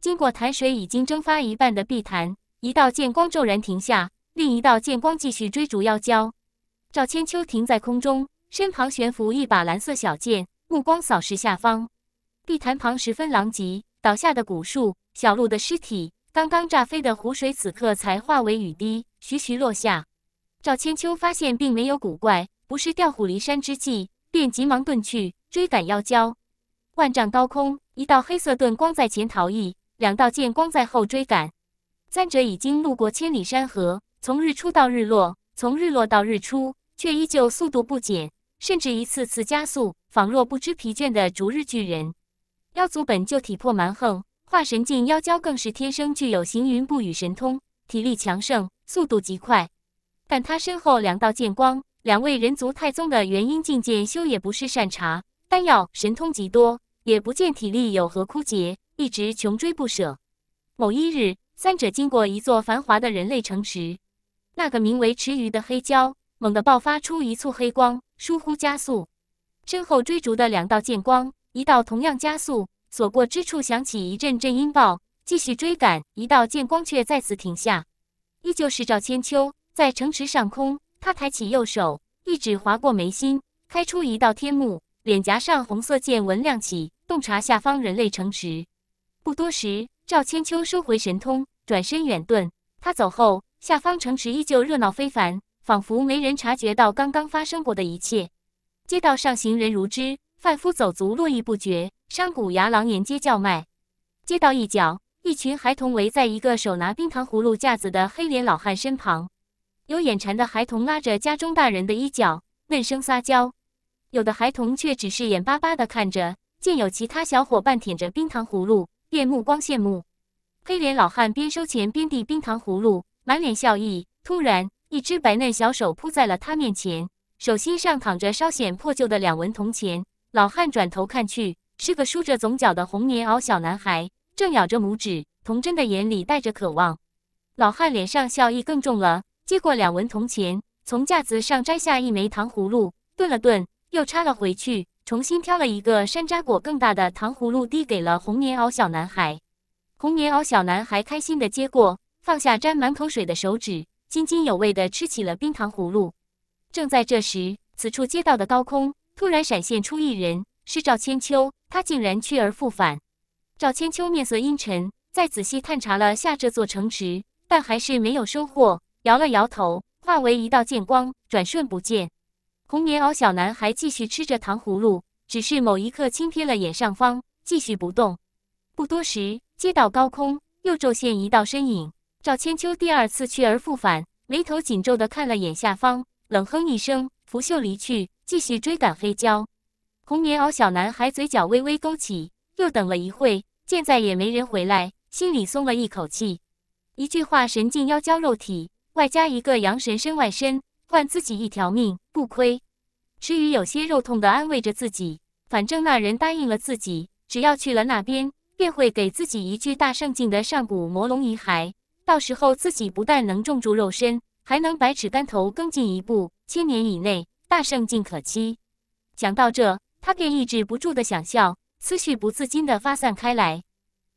经过潭水已经蒸发一半的碧潭，一道剑光骤然停下，另一道剑光继续追逐妖蛟。赵千秋停在空中，身旁悬浮一把蓝色小剑。目光扫视下方，地坛旁十分狼藉，倒下的古树、小鹿的尸体，刚刚炸飞的湖水，此刻才化为雨滴，徐徐落下。赵千秋发现并没有古怪，不是调虎离山之计，便急忙遁去追赶妖蛟。万丈高空，一道黑色遁光在前逃逸，两道剑光在后追赶，三者已经路过千里山河，从日出到日落，从日落到日出，却依旧速度不减。甚至一次次加速，仿若不知疲倦的逐日巨人。妖族本就体魄蛮横，化神境妖蛟更是天生具有行云布雨神通，体力强盛，速度极快。但他身后两道剑光，两位人族太宗的元婴境剑修也不是善茬，丹药神通极多，也不见体力有何枯竭，一直穷追不舍。某一日，三者经过一座繁华的人类城池，那个名为池鱼的黑蛟猛地爆发出一簇黑光。疏忽加速，身后追逐的两道剑光，一道同样加速，所过之处响起一阵阵音爆，继续追赶。一道剑光却再次停下，依旧是赵千秋在城池上空，他抬起右手，一指划过眉心，开出一道天幕，脸颊上红色剑纹亮起，洞察下方人类城池。不多时，赵千秋收回神通，转身远遁。他走后，下方城池依旧热闹非凡。仿佛没人察觉到刚刚发生过的一切。街道上行人如织，贩夫走卒络绎不绝，商贾牙狼沿街叫卖。街道一角，一群孩童围在一个手拿冰糖葫芦架子的黑脸老汉身旁，有眼馋的孩童拉着家中大人的衣角，闷声撒娇；有的孩童却只是眼巴巴地看着，见有其他小伙伴舔着冰糖葫芦，便目光羡慕。黑脸老汉边收钱边递冰糖葫芦，满脸笑意。突然。一只白嫩小手扑在了他面前，手心上躺着稍显破旧的两文铜钱。老汉转头看去，是个梳着总角的红棉袄小男孩，正咬着拇指，童真的眼里带着渴望。老汉脸上笑意更重了，接过两文铜钱，从架子上摘下一枚糖葫芦，顿了顿，又插了回去，重新挑了一个山楂果更大的糖葫芦，递给了红棉袄小男孩。红棉袄小男孩开心地接过，放下沾满口水的手指。津津有味地吃起了冰糖葫芦。正在这时，此处街道的高空突然闪现出一人，是赵千秋，他竟然去而复返。赵千秋面色阴沉，再仔细探查了下这座城池，但还是没有收获，摇了摇头，化为一道剑光，转瞬不见。红棉袄小男孩继续吃着糖葫芦，只是某一刻轻瞥了眼上方，继续不动。不多时，街道高空又骤现一道身影。赵千秋第二次去而复返，眉头紧皱的看了眼下方，冷哼一声，拂袖离去，继续追赶黑蛟。红棉袄小男孩嘴角微微勾起，又等了一会，见再也没人回来，心里松了一口气。一句话神境妖蛟肉体，外加一个阳神身外身，换自己一条命，不亏。池雨有些肉痛的安慰着自己，反正那人答应了自己，只要去了那边，便会给自己一具大圣境的上古魔龙遗骸。到时候自己不但能重铸肉身，还能百尺竿头更进一步，千年以内大圣尽可期。讲到这，他便抑制不住的想笑，思绪不自禁的发散开来。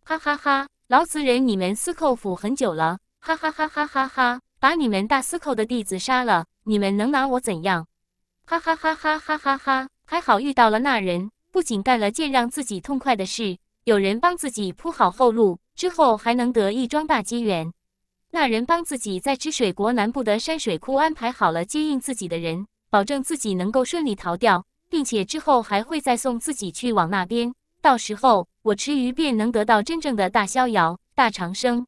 哈哈哈！老子忍你们司寇府很久了，哈哈哈哈哈哈！把你们大司寇的弟子杀了，你们能拿我怎样？哈哈哈哈哈哈哈！还好遇到了那人，不仅干了件让自己痛快的事，有人帮自己铺好后路，之后还能得一桩大机缘。那人帮自己在池水国南部的山水库安排好了接应自己的人，保证自己能够顺利逃掉，并且之后还会再送自己去往那边。到时候，我池鱼便能得到真正的大逍遥、大长生。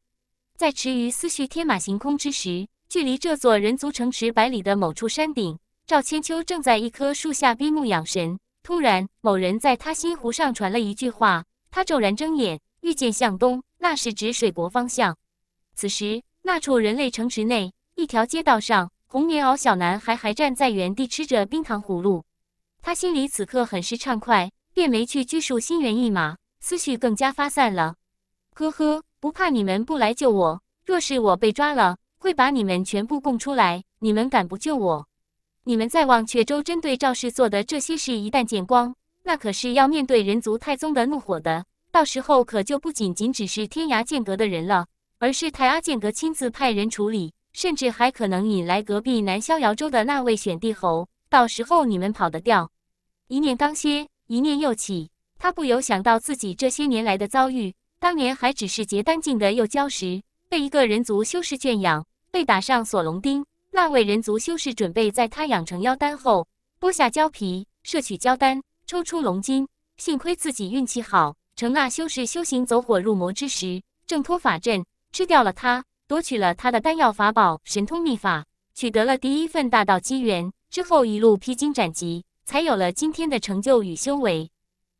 在池鱼思绪天马行空之时，距离这座人族城池百里的某处山顶，赵千秋正在一棵树下闭目养神。突然，某人在他心湖上传了一句话，他骤然睁眼，遇见向东，那是指水国方向。此时。那处人类城池内，一条街道上，红棉袄小男孩还站在原地吃着冰糖葫芦。他心里此刻很是畅快，便没去拘束心猿意马，思绪更加发散了。呵呵，不怕你们不来救我。若是我被抓了，会把你们全部供出来。你们敢不救我？你们在忘却州针对赵氏做的这些事，一旦见光，那可是要面对人族太宗的怒火的。到时候可就不仅仅只是天涯剑阁的人了。而是太阿剑阁亲自派人处理，甚至还可能引来隔壁南逍遥州的那位选帝侯。到时候你们跑得掉？一念刚歇，一念又起，他不由想到自己这些年来的遭遇。当年还只是结丹境的幼蛟时，被一个人族修士圈养，被打上锁龙钉。那位人族修士准备在他养成妖丹后，剥下蛟皮，摄取蛟丹，抽出龙筋。幸亏自己运气好，成那修士修行走火入魔之时，挣脱法阵。吃掉了他，夺取了他的丹药法宝、神通秘法，取得了第一份大道机缘之后，一路披荆斩棘，才有了今天的成就与修为。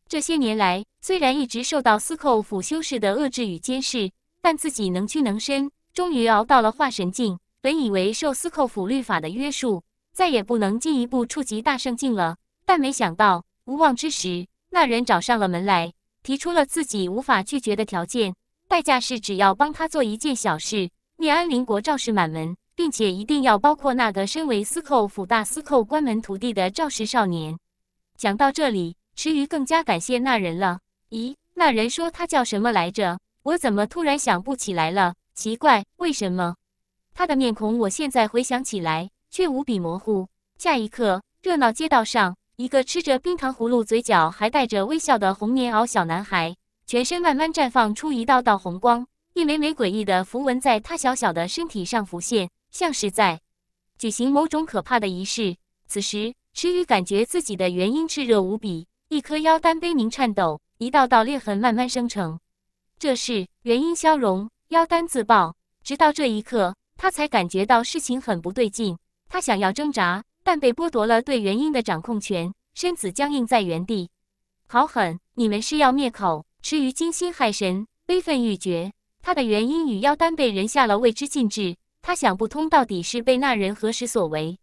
这些年来，虽然一直受到司寇府修士的遏制与监视，但自己能屈能伸，终于熬到了化神境。本以为受司寇府律法的约束，再也不能进一步触及大圣境了，但没想到无望之时，那人找上了门来，提出了自己无法拒绝的条件。代价是只要帮他做一件小事，灭安邻国赵氏满门，并且一定要包括那个身为司寇府大司寇关门徒弟的赵氏少年。讲到这里，池鱼更加感谢那人了。咦，那人说他叫什么来着？我怎么突然想不起来了？奇怪，为什么？他的面孔我现在回想起来却无比模糊。下一刻，热闹街道上，一个吃着冰糖葫芦、嘴角还带着微笑的红棉袄小男孩。全身慢慢绽放出一道道红光，一枚枚诡异的符文在他小小的身体上浮现，像是在举行某种可怕的仪式。此时，池宇感觉自己的元婴炽热无比，一颗妖丹悲鸣颤抖，一道道裂痕慢慢生成。这是元婴消融，妖丹自爆。直到这一刻，他才感觉到事情很不对劲。他想要挣扎，但被剥夺了对元婴的掌控权，身子僵硬在原地。好狠！你们是要灭口？至于金星害神，悲愤欲绝。他的原因与妖丹被人下了未知禁制，他想不通到底是被那人何时所为。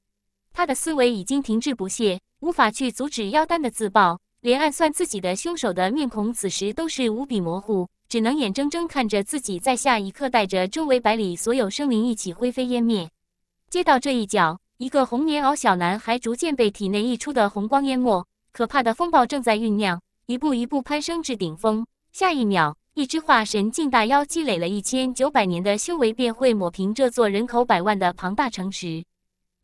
他的思维已经停滞不前，无法去阻止妖丹的自爆，连暗算自己的凶手的面孔此时都是无比模糊，只能眼睁睁看着自己在下一刻带着周围百里所有生灵一起灰飞烟灭。接到这一脚，一个红棉袄小男孩逐渐被体内溢出的红光淹没，可怕的风暴正在酝酿，一步一步攀升至顶峰。下一秒，一只化神境大妖积累了一千九百年的修为，便会抹平这座人口百万的庞大城池。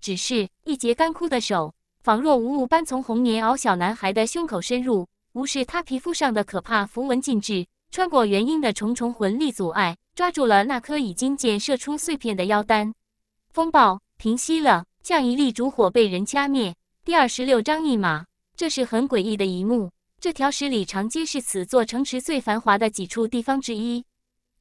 只是一截干枯的手，仿若无物般从红年敖小男孩的胸口深入，无视他皮肤上的可怕符文禁制，穿过元婴的重重魂力阻碍，抓住了那颗已经溅射出碎片的妖丹。风暴平息了，像一粒烛火被人掐灭。第二十六章密码，这是很诡异的一幕。这条十里长街是此座城池最繁华的几处地方之一，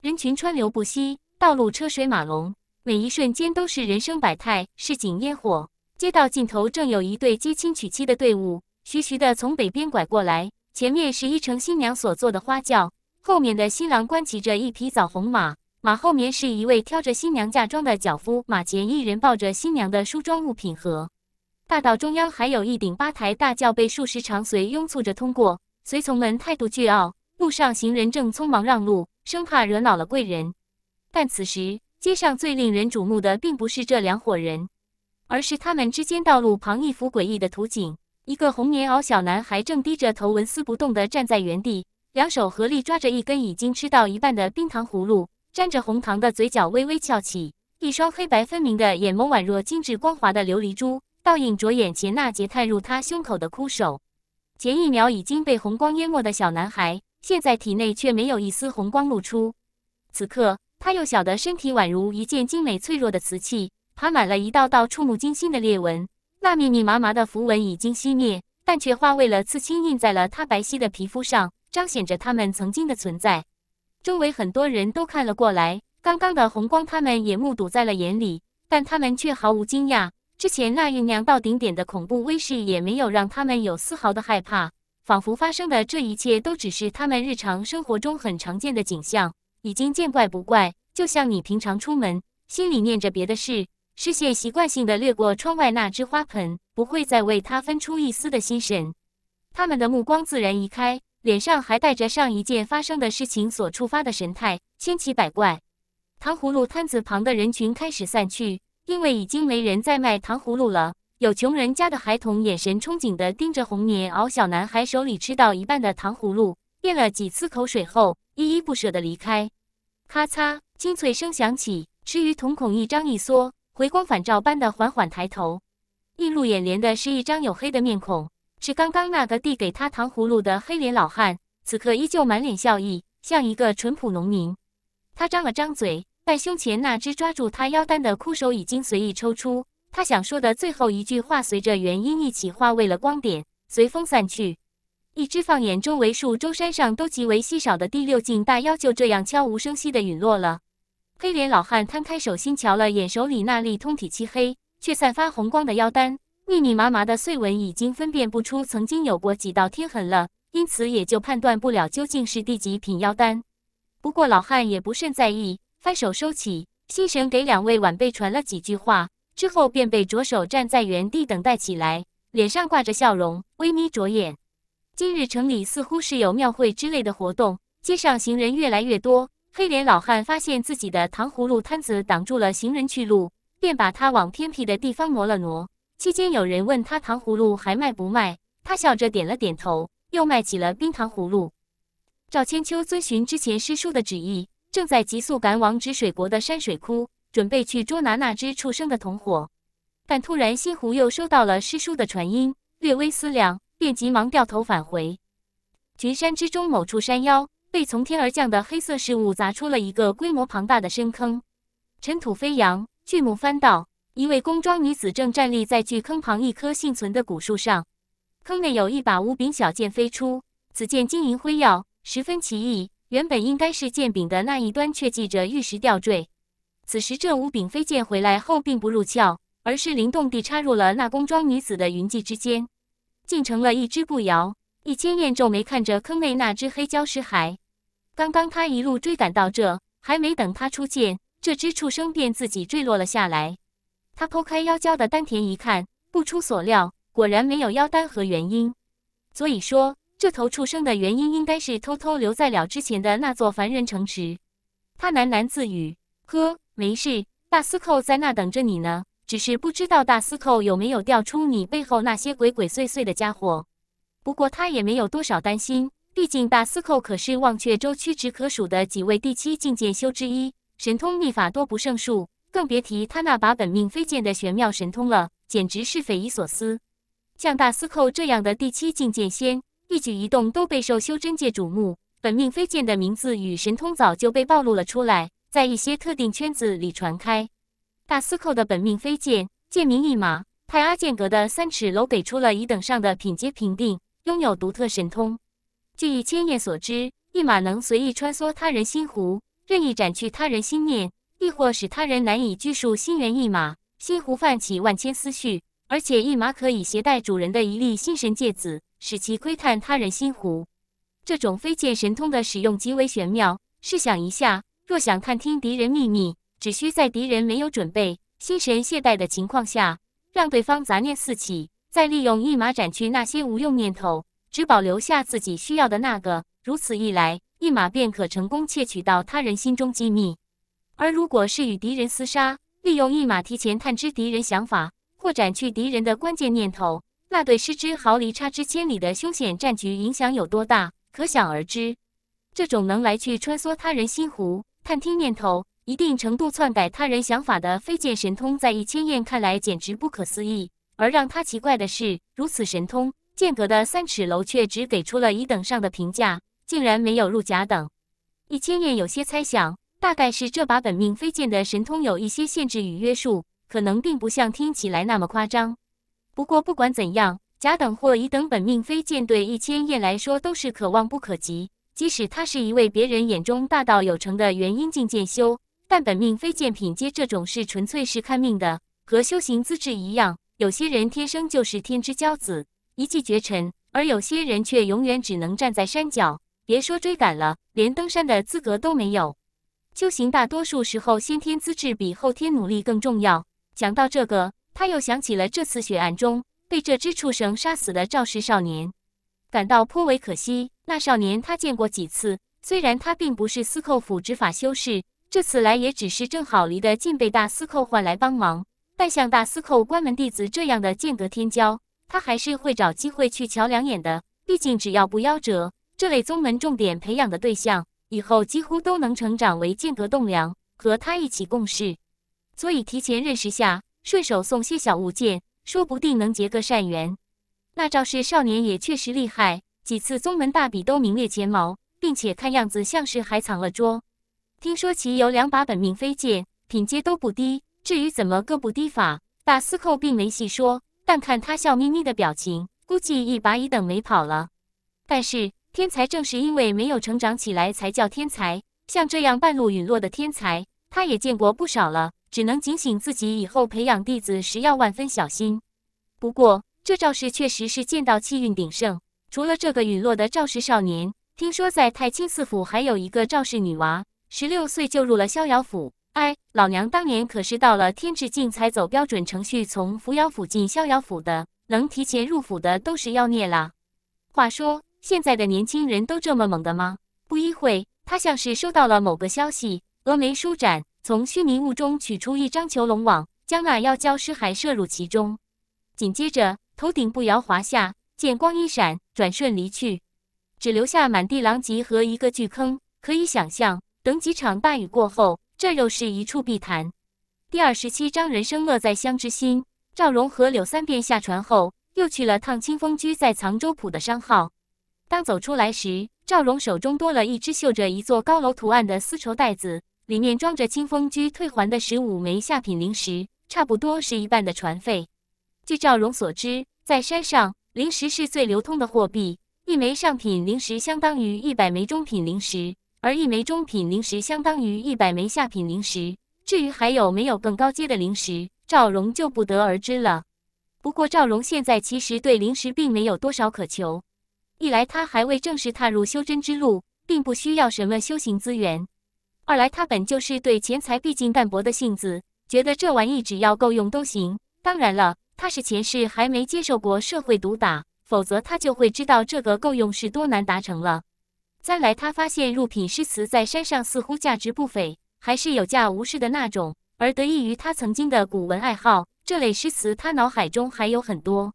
人群川流不息，道路车水马龙，每一瞬间都是人生百态、市井烟火。街道尽头正有一对接亲娶妻的队伍，徐徐地从北边拐过来。前面是一乘新娘所坐的花轿，后面的新郎官骑着一匹枣红马，马后面是一位挑着新娘嫁妆的脚夫，马前一人抱着新娘的梳妆物品盒。大道中央还有一顶八抬大轿，被数十长随拥簇着通过。随从们态度倨傲，路上行人正匆忙让路，生怕惹恼了贵人。但此时，街上最令人瞩目的并不是这两伙人，而是他们之间道路旁一幅诡异的图景：一个红棉袄小男孩正低着头，纹丝不动地站在原地，两手合力抓着一根已经吃到一半的冰糖葫芦，沾着红糖的嘴角微微翘起，一双黑白分明的眼眸宛若精致光滑的琉璃珠。倒映着眼前那节探入他胸口的枯手，前一秒已经被红光淹没的小男孩，现在体内却没有一丝红光露出。此刻，他幼小的身体宛如一件精美脆弱的瓷器，爬满了一道道触目惊心的裂纹。那密密麻麻的符文已经熄灭，但却化为了刺青印在了他白皙的皮肤上，彰显着他们曾经的存在。周围很多人都看了过来，刚刚的红光他们也目睹在了眼里，但他们却毫无惊讶。之前那酝酿到顶点的恐怖威势也没有让他们有丝毫的害怕，仿佛发生的这一切都只是他们日常生活中很常见的景象，已经见怪不怪。就像你平常出门，心里念着别的事，视线习惯性的掠过窗外那只花盆，不会再为它分出一丝的心神。他们的目光自然移开，脸上还带着上一件发生的事情所触发的神态，千奇百怪。糖葫芦摊子旁的人群开始散去。因为已经没人在卖糖葫芦了，有穷人家的孩童眼神憧憬的盯着红棉袄小男孩手里吃到一半的糖葫芦，咽了几次口水后，依依不舍的离开。咔嚓，清脆声响起，池鱼瞳孔一张一缩，回光返照般的缓缓抬头，映入眼帘的是一张黝黑的面孔，是刚刚那个递给他糖葫芦的黑脸老汉，此刻依旧满脸笑意，像一个淳朴农民。他张了张嘴。在胸前那只抓住他腰丹的枯手已经随意抽出，他想说的最后一句话随着元音一起化为了光点，随风散去。一只放眼周围数周山上都极为稀少的第六境大妖就这样悄无声息地陨落了。黑脸老汉摊开手心瞧了眼手里那粒通体漆黑却散发红光的妖丹，密密麻麻的碎纹已经分辨不出曾经有过几道天痕了，因此也就判断不了究竟是第几品妖丹。不过老汉也不甚在意。拍手收起，心神给两位晚辈传了几句话之后，便被着手站在原地等待起来，脸上挂着笑容，微眯着眼。今日城里似乎是有庙会之类的活动，街上行人越来越多。黑脸老汉发现自己的糖葫芦摊子挡住了行人去路，便把他往偏僻的地方挪了挪。期间有人问他糖葫芦还卖不卖，他笑着点了点头，又卖起了冰糖葫芦。赵千秋遵循之前师叔的旨意。正在急速赶往止水国的山水窟，准备去捉拿那只畜生的同伙，但突然，西湖又收到了师叔的传音，略微思量，便急忙掉头返回。群山之中某处山腰，被从天而降的黑色事物砸出了一个规模庞大的深坑，尘土飞扬，巨木翻倒。一位工装女子正站立在巨坑旁一棵幸存的古树上，坑内有一把无柄小剑飞出，此剑晶莹辉耀，十分奇异。原本应该是剑柄的那一端，却系着玉石吊坠。此时，这五柄飞剑回来后，并不入鞘，而是灵动地插入了那宫装女子的云髻之间，竟成了一只步摇。一千燕皱眉看着坑内那只黑蛟尸骸，刚刚他一路追赶到这，还没等他出剑，这只畜生便自己坠落了下来。他剖开妖蛟的丹田一看，不出所料，果然没有妖丹和元婴。所以说。这头畜生的原因应该是偷偷留在了之前的那座凡人城池。他喃喃自语：“呵，没事，大司寇在那等着你呢。只是不知道大司寇有没有调出你背后那些鬼鬼祟祟的家伙。不过他也没有多少担心，毕竟大司寇可是忘却州屈指可数的几位第七境界修之一，神通秘法多不胜数，更别提他那把本命飞剑的玄妙神通了，简直是匪夷所思。像大司寇这样的第七境界仙。”一举一动都备受修真界瞩目，本命飞剑的名字与神通早就被暴露了出来，在一些特定圈子里传开。大司寇的本命飞剑剑名一马，太阿剑阁的三尺楼给出了乙等上的品阶评定，拥有独特神通。据一千叶所知，一马能随意穿梭他人心湖，任意斩去他人心念，亦或使他人难以拘束心猿意马，心湖泛起万千思绪。而且，一马可以携带主人的一粒心神芥子。使其窥探他人心湖，这种飞剑神通的使用极为玄妙。试想一下，若想探听敌人秘密，只需在敌人没有准备、心神懈怠的情况下，让对方杂念四起，再利用一马斩去那些无用念头，只保留下自己需要的那个。如此一来，一马便可成功窃取到他人心中机密。而如果是与敌人厮杀，利用一马提前探知敌人想法，或斩去敌人的关键念头。那对失之毫厘、差之千里的凶险战局影响有多大？可想而知。这种能来去穿梭他人心湖、探听念头、一定程度篡改他人想法的飞剑神通，在一千燕看来简直不可思议。而让他奇怪的是，如此神通，剑阁的三尺楼却只给出了乙等上的评价，竟然没有入甲等。一千燕有些猜想，大概是这把本命飞剑的神通有一些限制与约束，可能并不像听起来那么夸张。不过，不管怎样，甲等或乙等本命飞剑对一千叶来说都是可望不可及。即使他是一位别人眼中大道有成的元婴境剑修，但本命飞剑品阶这种是纯粹是看命的，和修行资质一样。有些人天生就是天之骄子，一骑绝尘；而有些人却永远只能站在山脚，别说追赶了，连登山的资格都没有。修行大多数时候，先天资质比后天努力更重要。讲到这个。他又想起了这次血案中被这只畜生杀死的肇事少年，感到颇为可惜。那少年他见过几次，虽然他并不是司寇府执法修士，这次来也只是正好离得近被大司寇唤来帮忙。但像大司寇关门弟子这样的剑阁天骄，他还是会找机会去瞧两眼的。毕竟只要不夭折，这类宗门重点培养的对象，以后几乎都能成长为剑阁栋梁，和他一起共事，所以提前认识下。顺手送些小物件，说不定能结个善缘。那赵氏少年也确实厉害，几次宗门大比都名列前茅，并且看样子像是还藏了拙。听说其有两把本命飞剑，品阶都不低。至于怎么个不低法，大司寇并没细说，但看他笑眯眯的表情，估计一把一等没跑了。但是天才正是因为没有成长起来才叫天才，像这样半路陨落的天才，他也见过不少了。只能警醒自己，以后培养弟子时要万分小心。不过，这赵氏确实是剑道气运鼎盛。除了这个陨落的赵氏少年，听说在太清寺府还有一个赵氏女娃，十六岁就入了逍遥府。哎，老娘当年可是到了天之境才走标准程序，从扶摇府进逍遥府的。能提前入府的都是妖孽啦。话说，现在的年轻人都这么猛的吗？不一会，他像是收到了某个消息，峨眉舒展。从虚弥雾中取出一张囚笼网，将那妖蛟尸骸射入其中。紧接着，头顶不摇滑下，剑光一闪，转瞬离去，只留下满地狼藉和一个巨坑。可以想象，等几场大雨过后，这又是一处避潭。第二十七章人生乐在乡之心。赵荣和柳三便下船后，又去了趟清风居在藏州浦的商号。当走出来时，赵荣手中多了一只绣着一座高楼图案的丝绸袋子。里面装着清风居退还的十五枚下品灵石，差不多是一半的船费。据赵荣所知，在山上，灵石是最流通的货币，一枚上品灵石相当于一百枚中品灵石，而一枚中品灵石相当于一百枚下品灵石。至于还有没有更高阶的灵石，赵荣就不得而知了。不过，赵荣现在其实对灵石并没有多少渴求，一来他还未正式踏入修真之路，并不需要什么修行资源。二来，他本就是对钱财毕竟淡薄的性子，觉得这玩意只要够用都行。当然了，他是前世还没接受过社会毒打，否则他就会知道这个够用是多难达成了。再来，他发现入品诗词在山上似乎价值不菲，还是有价无市的那种。而得益于他曾经的古文爱好，这类诗词他脑海中还有很多。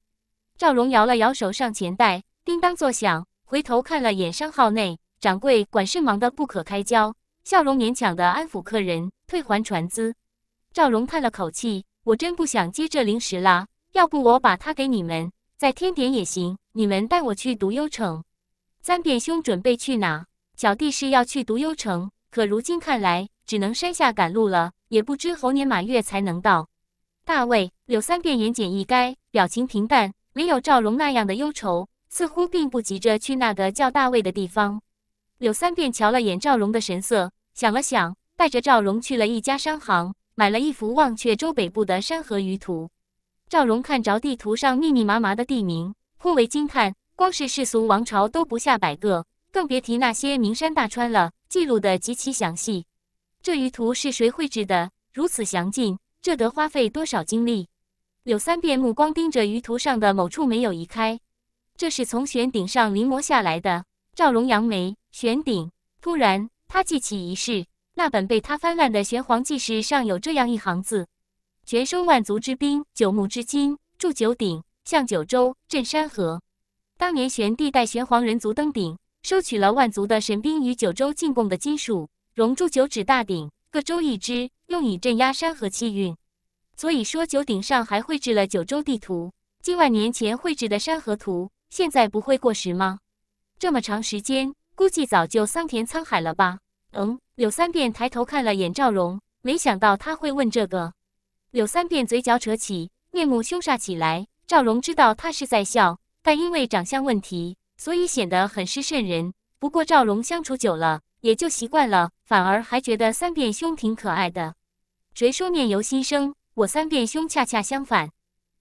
赵荣摇了摇手上钱袋，叮当作响，回头看了眼商号内，掌柜、管事忙得不可开交。笑容勉强的安抚客人，退还船资。赵荣叹了口气：“我真不想接这零食啦，要不我把它给你们，在天点也行。你们带我去独幽城。”三变兄准备去哪？小弟是要去独幽城，可如今看来，只能山下赶路了，也不知猴年马月才能到。大卫，柳三变言简意赅，表情平淡，没有赵荣那样的忧愁，似乎并不急着去那个叫大卫的地方。柳三变瞧了眼赵荣的神色，想了想，带着赵荣去了一家商行，买了一幅忘却州北部的山河舆图。赵荣看着地图上密密麻麻的地名，颇为惊叹。光是世俗王朝都不下百个，更别提那些名山大川了，记录的极其详细。这舆图是谁绘制的？如此详尽，这得花费多少精力？柳三变目光盯着舆图上的某处没有移开，这是从悬顶上临摹下来的。赵荣扬眉，悬顶。突然，他记起一事：那本被他翻烂的玄黄纪事》上有这样一行字：“全收万族之兵，九牧之金，铸九鼎，向九州，镇山河。”当年玄帝带玄黄人族登顶，收取了万族的神兵与九州进贡的金属，熔铸九指大鼎，各州一支，用以镇压山河气运。所以说，九鼎上还绘制了九州地图，近万年前绘制的山河图，现在不会过时吗？这么长时间，估计早就桑田沧海了吧？嗯，柳三变抬头看了眼赵荣，没想到他会问这个。柳三变嘴角扯起，面目凶煞起来。赵荣知道他是在笑，但因为长相问题，所以显得很是瘆人。不过赵荣相处久了也就习惯了，反而还觉得三变兄挺可爱的。谁说面由心生？我三变兄恰恰相反。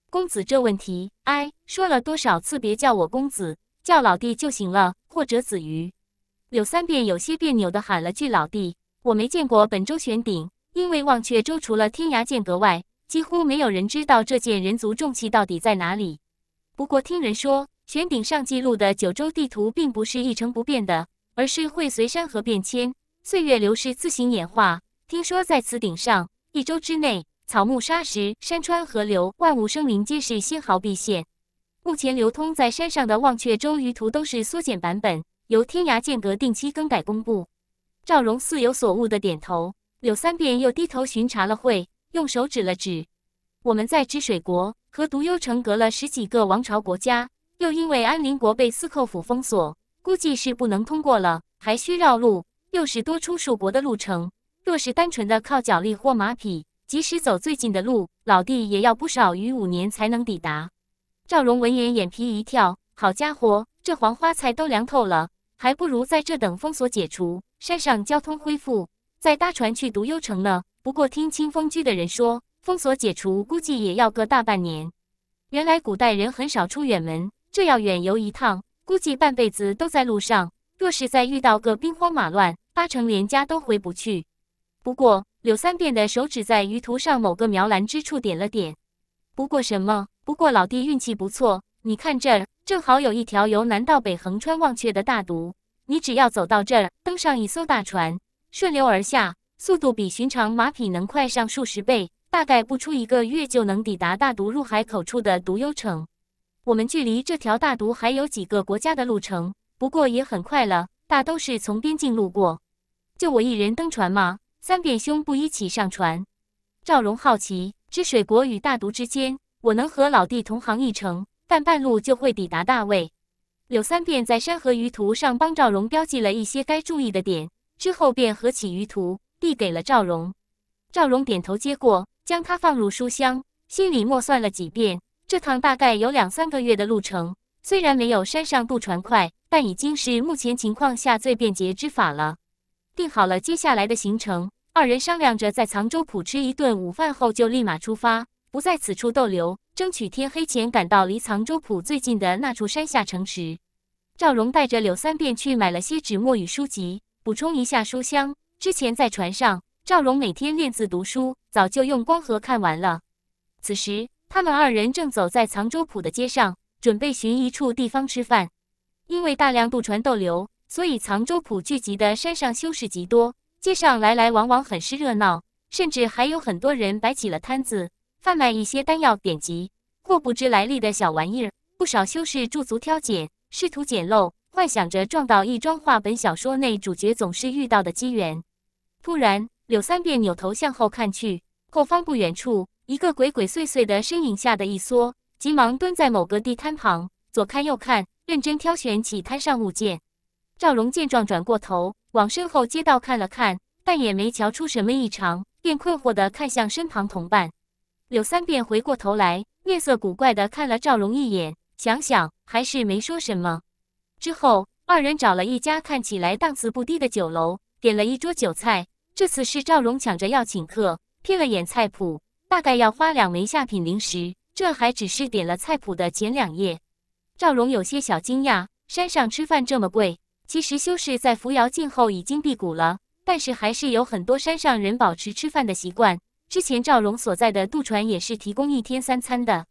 公子这问题，哎，说了多少次别叫我公子。叫老弟就行了，或者子瑜。柳三便有些别扭的喊了句：“老弟，我没见过本州玄鼎，因为忘却州除了天涯剑阁外，几乎没有人知道这件人族重器到底在哪里。不过听人说，玄鼎上记录的九州地图并不是一成不变的，而是会随山河变迁、岁月流逝自行演化。听说在此顶上，一周之内，草木、沙石、山川、河流、万物生灵皆是纤毫毕现。”目前流通在山上的忘却周瑜图都是缩减版本，由天涯剑阁定期更改公布。赵荣似有所悟的点头，柳三便又低头巡查了会，用手指了指：“我们在治水国和独幽城隔了十几个王朝国家，又因为安宁国被司寇府封锁，估计是不能通过了，还需绕路，又是多出数国的路程。若是单纯的靠脚力或马匹，即使走最近的路，老弟也要不少于五年才能抵达。”赵荣闻言，眼皮一跳。好家伙，这黄花菜都凉透了，还不如在这等封锁解除，山上交通恢复，再搭船去独幽城呢。不过听清风居的人说，封锁解除估计也要个大半年。原来古代人很少出远门，这要远游一趟，估计半辈子都在路上。若是再遇到个兵荒马乱，八成连家都回不去。不过柳三变的手指在舆图上某个苗蓝之处点了点。不过什么？不过老弟运气不错，你看这儿正好有一条由南到北横穿忘却的大毒，你只要走到这儿，登上一艘大船，顺流而下，速度比寻常马匹能快上数十倍，大概不出一个月就能抵达大毒入海口处的独幽城。我们距离这条大毒还有几个国家的路程，不过也很快了，大都是从边境路过。就我一人登船吗？三扁兄不一起上船？赵荣好奇，知水国与大毒之间。我能和老弟同行一程，但半路就会抵达大卫。柳三便在山河舆图上帮赵荣标记了一些该注意的点，之后便合起舆图递给了赵荣。赵荣点头接过，将它放入书箱，心里默算了几遍，这趟大概有两三个月的路程。虽然没有山上渡船快，但已经是目前情况下最便捷之法了。定好了接下来的行程，二人商量着在沧州浦吃一顿午饭后就立马出发。不在此处逗留，争取天黑前赶到离藏州府最近的那处山下城池。赵荣带着柳三便去买了些纸墨与书籍，补充一下书香。之前在船上，赵荣每天练字读书，早就用光和看完了。此时，他们二人正走在藏州府的街上，准备寻一处地方吃饭。因为大量渡船逗留，所以藏州府聚集的山上修士极多，街上来来往往，很是热闹，甚至还有很多人摆起了摊子。贩卖一些丹药、典籍或不知来历的小玩意儿，不少修士驻足挑拣，试图捡漏，幻想着撞到一桩话本小说内主角总是遇到的机缘。突然，柳三便扭头向后看去，后方不远处，一个鬼鬼祟祟的身影吓得一缩，急忙蹲在某个地摊旁，左看右看，认真挑选起摊上物件。赵荣见状，转过头往身后街道看了看，但也没瞧出什么异常，便困惑地看向身旁同伴。柳三便回过头来，面色古怪的看了赵荣一眼，想想还是没说什么。之后，二人找了一家看起来档次不低的酒楼，点了一桌酒菜。这次是赵荣抢着要请客，瞥了眼菜谱，大概要花两枚下品零食。这还只是点了菜谱的前两页。赵荣有些小惊讶，山上吃饭这么贵。其实修士在扶摇境后已经辟谷了，但是还是有很多山上人保持吃饭的习惯。之前赵龙所在的渡船也是提供一天三餐的，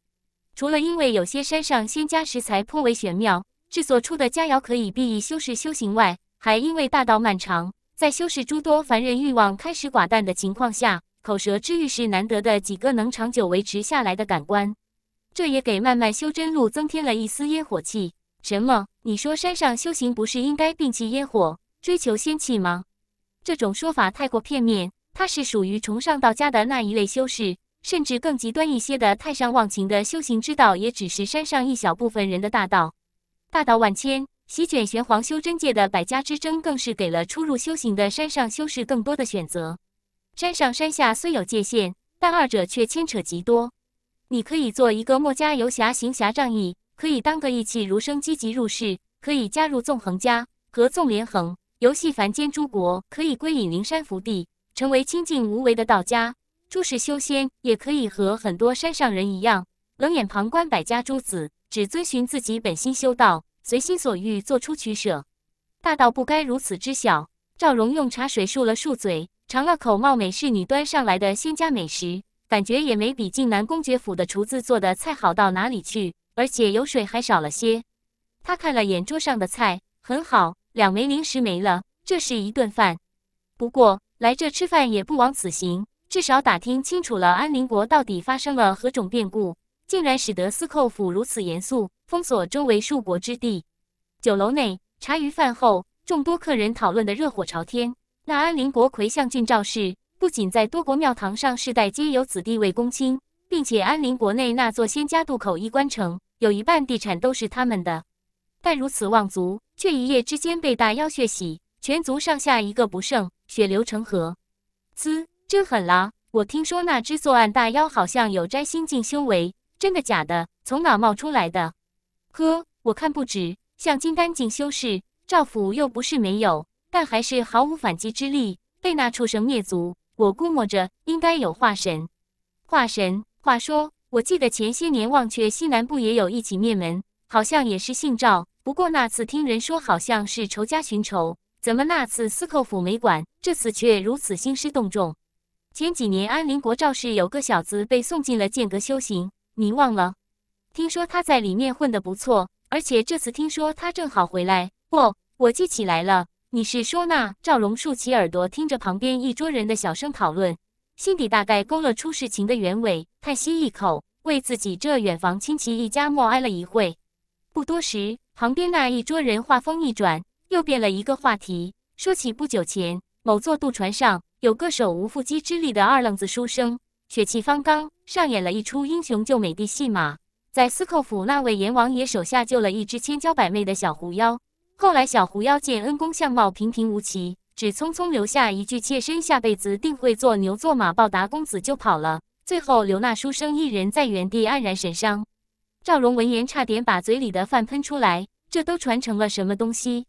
除了因为有些山上仙家食材颇为玄妙，制作出的佳肴可以避疫修士修行外，还因为大道漫长，在修士诸多凡人欲望开始寡淡的情况下，口舌之欲是难得的几个能长久维持下来的感官。这也给漫漫修真路增添了一丝烟火气。什么？你说山上修行不是应该摒弃烟火，追求仙气吗？这种说法太过片面。他是属于崇尚道家的那一类修士，甚至更极端一些的“太上忘情”的修行之道，也只是山上一小部分人的大道。大道万千，席卷玄黄修真界的百家之争，更是给了初入修行的山上修士更多的选择。山上山下虽有界限，但二者却牵扯极多。你可以做一个墨家游侠，行侠仗义；可以当个义气如生，积极入世；可以加入纵横家，合纵连横，游戏凡间诸国；可以归隐灵山福地。成为清净无为的道家，诸事修仙也可以和很多山上人一样，冷眼旁观百家诸子，只遵循自己本心修道，随心所欲做出取舍。大道不该如此之小。赵荣用茶水漱了漱嘴，尝了口貌美侍女端上来的仙家美食，感觉也没比晋南公爵府的厨子做的菜好到哪里去，而且油水还少了些。他看了眼桌上的菜，很好，两枚零食没了，这是一顿饭。不过。来这吃饭也不枉此行，至少打听清楚了安陵国到底发生了何种变故，竟然使得司寇府如此严肃，封锁周围数国之地。酒楼内茶余饭后，众多客人讨论的热火朝天。那安陵国魁相郡赵氏，不仅在多国庙堂上世代皆有此地位公卿，并且安陵国内那座仙家渡口一关城，有一半地产都是他们的。但如此望族，却一夜之间被大妖血洗，全族上下一个不剩。血流成河，呲，真狠啦！我听说那只作案大妖好像有摘星境修为，真的假的？从哪冒出来的？呵，我看不止，像金丹境修士。赵府又不是没有，但还是毫无反击之力，被那畜生灭族。我估摸着应该有化神。化神。话说，我记得前些年忘却西南部也有一起灭门，好像也是姓赵。不过那次听人说，好像是仇家寻仇。怎么那次司寇府没管，这次却如此兴师动众？前几年安林国赵氏有个小子被送进了剑阁修行，你忘了？听说他在里面混得不错，而且这次听说他正好回来。哦，我记起来了。你是说那赵荣？竖起耳朵听着旁边一桌人的小声讨论，心底大概勾勒出事情的原委，叹息一口，为自己这远房亲戚一家默哀了一会。不多时，旁边那一桌人话锋一转。又变了一个话题，说起不久前某座渡船上有个手无缚鸡之力的二愣子书生，血气方刚，上演了一出英雄救美的戏码，在司寇府那位阎王爷手下救了一只千娇百媚的小狐妖。后来小狐妖见恩公相貌平平无奇，只匆匆留下一句“妾身下辈子定会做牛做马报答公子”就跑了，最后留那书生一人在原地黯然神伤。赵荣闻言差点把嘴里的饭喷出来，这都传成了什么东西？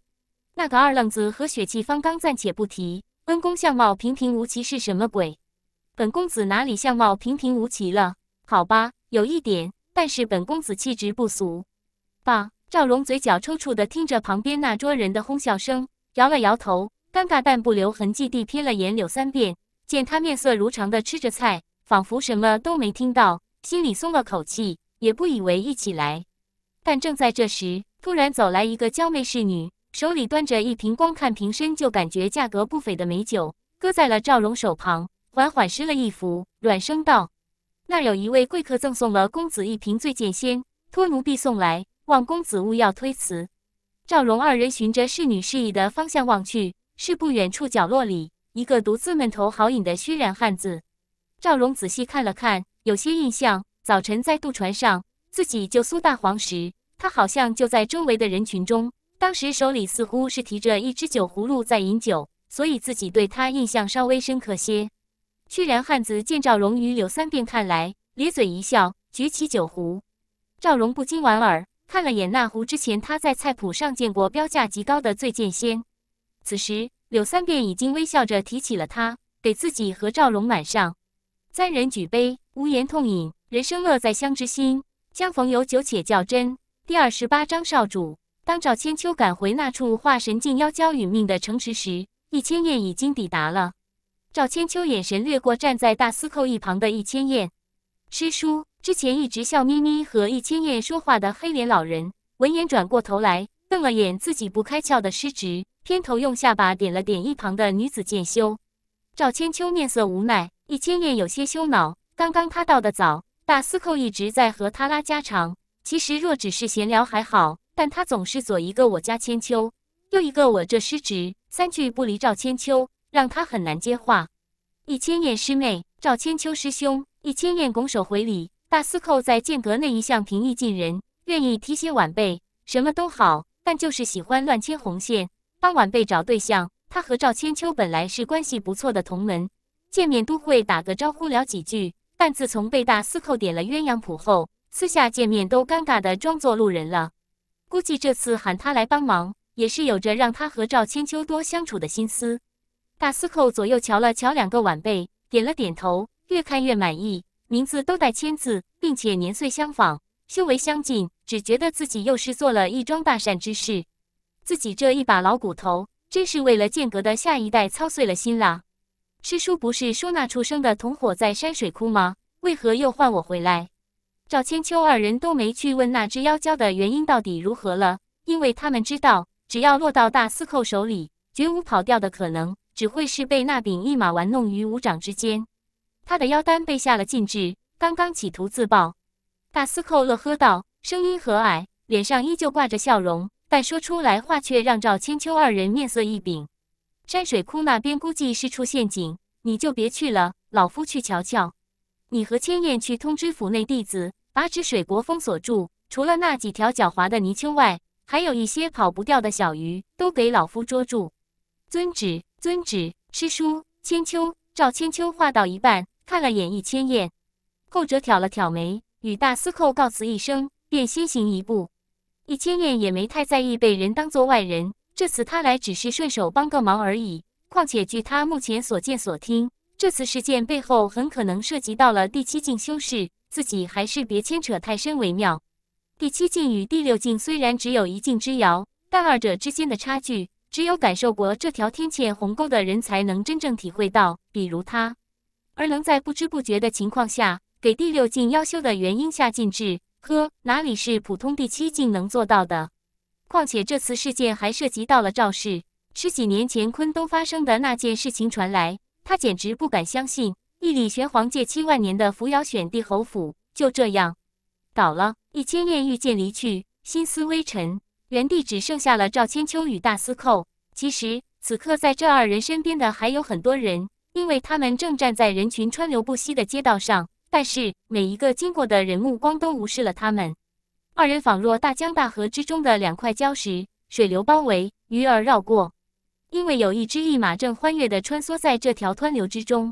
那个二愣子和血气方刚暂且不提，恩公相貌平平无奇是什么鬼？本公子哪里相貌平平无奇了？好吧，有一点，但是本公子气质不俗。爸，赵龙嘴角抽搐的听着旁边那桌人的哄笑声，摇了摇头，尴尬但不留痕迹地瞥了眼柳三变，见他面色如常的吃着菜，仿佛什么都没听到，心里松了口气，也不以为一起来。但正在这时，突然走来一个娇媚侍女。手里端着一瓶，光看瓶身就感觉价格不菲的美酒，搁在了赵荣手旁，缓缓施了一幅，软声道：“那儿有一位贵客赠送了公子一瓶醉剑仙，托奴婢送来，望公子勿要推辞。”赵荣二人循着侍女示意的方向望去，是不远处角落里一个独自闷头好饮的虚然汉子。赵荣仔细看了看，有些印象。早晨在渡船上自己救苏大黄时，他好像就在周围的人群中。当时手里似乎是提着一只酒葫芦在饮酒，所以自己对他印象稍微深刻些。屈然汉子见赵荣与柳三变看来，咧嘴一笑，举起酒壶。赵荣不禁莞尔，看了眼那壶，之前他在菜谱上见过标价极高的醉剑仙。此时柳三变已经微笑着提起了他，给自己和赵荣满上。三人举杯，无言痛饮，人生乐在相知心，相逢有酒且较真。第二十八章少主。当赵千秋赶回那处化神境妖蛟殒命的城池时，易千燕已经抵达了。赵千秋眼神掠过站在大司寇一旁的易千燕，师叔之前一直笑眯眯和易千燕说话的黑脸老人闻言转过头来，瞪了眼自己不开窍的师侄，偏头用下巴点了点一旁的女子剑修。赵千秋面色无奈，易千燕有些羞恼。刚刚他到的早，大司寇一直在和他拉家常。其实若只是闲聊还好。但他总是左一个我家千秋，右一个我这失职，三句不离赵千秋，让他很难接话。一千燕师妹，赵千秋师兄，一千燕拱手回礼。大司寇在剑阁内一向平易近人，愿意提携晚辈，什么都好，但就是喜欢乱牵红线，帮晚辈找对象。他和赵千秋本来是关系不错的同门，见面都会打个招呼聊几句，但自从被大司寇点了鸳鸯谱后，私下见面都尴尬的装作路人了。估计这次喊他来帮忙，也是有着让他和赵千秋多相处的心思。大司寇左右瞧了瞧两个晚辈，点了点头，越看越满意，名字都带“千”字，并且年岁相仿，修为相近，只觉得自己又是做了一桩大善之事。自己这一把老骨头，真是为了剑阁的下一代操碎了心啦。师叔不是说那出生的同伙在山水窟吗？为何又唤我回来？赵千秋二人都没去问那只妖蛟的原因到底如何了，因为他们知道，只要落到大司寇手里，绝无跑掉的可能，只会是被那柄利马玩弄于股掌之间。他的妖丹被下了禁制，刚刚企图自爆。大司寇乐呵道，声音和蔼，脸上依旧挂着笑容，但说出来话却让赵千秋二人面色一凛。山水窟那边估计是出陷阱，你就别去了，老夫去瞧瞧。你和千燕去通知府内弟子，把止水国封锁住。除了那几条狡猾的泥鳅外，还有一些跑不掉的小鱼，都给老夫捉住。遵旨，遵旨。师叔，千秋，赵千秋画到一半，看了眼易千燕，后者挑了挑眉，与大司寇告辞一声，便先行一步。易千燕也没太在意被人当做外人，这次他来只是顺手帮个忙而已。况且据他目前所见所听。这次事件背后很可能涉及到了第七境修士，自己还是别牵扯太深为妙。第七境与第六境虽然只有一境之遥，但二者之间的差距，只有感受过这条天堑鸿沟的人才能真正体会到。比如他，而能在不知不觉的情况下给第六境妖修的原因下禁制，呵，哪里是普通第七境能做到的？况且这次事件还涉及到了赵氏十几年前昆都发生的那件事情传来。他简直不敢相信，一里玄黄界七万年的扶摇选帝侯府就这样倒了。一千夜御剑离去，心思微沉，原地只剩下了赵千秋与大司寇。其实此刻在这二人身边的还有很多人，因为他们正站在人群川流不息的街道上，但是每一个经过的人目光都无视了他们二人，仿若大江大河之中的两块礁石，水流包围，鱼儿绕过。因为有一只驿马正欢悦地穿梭在这条湍流之中，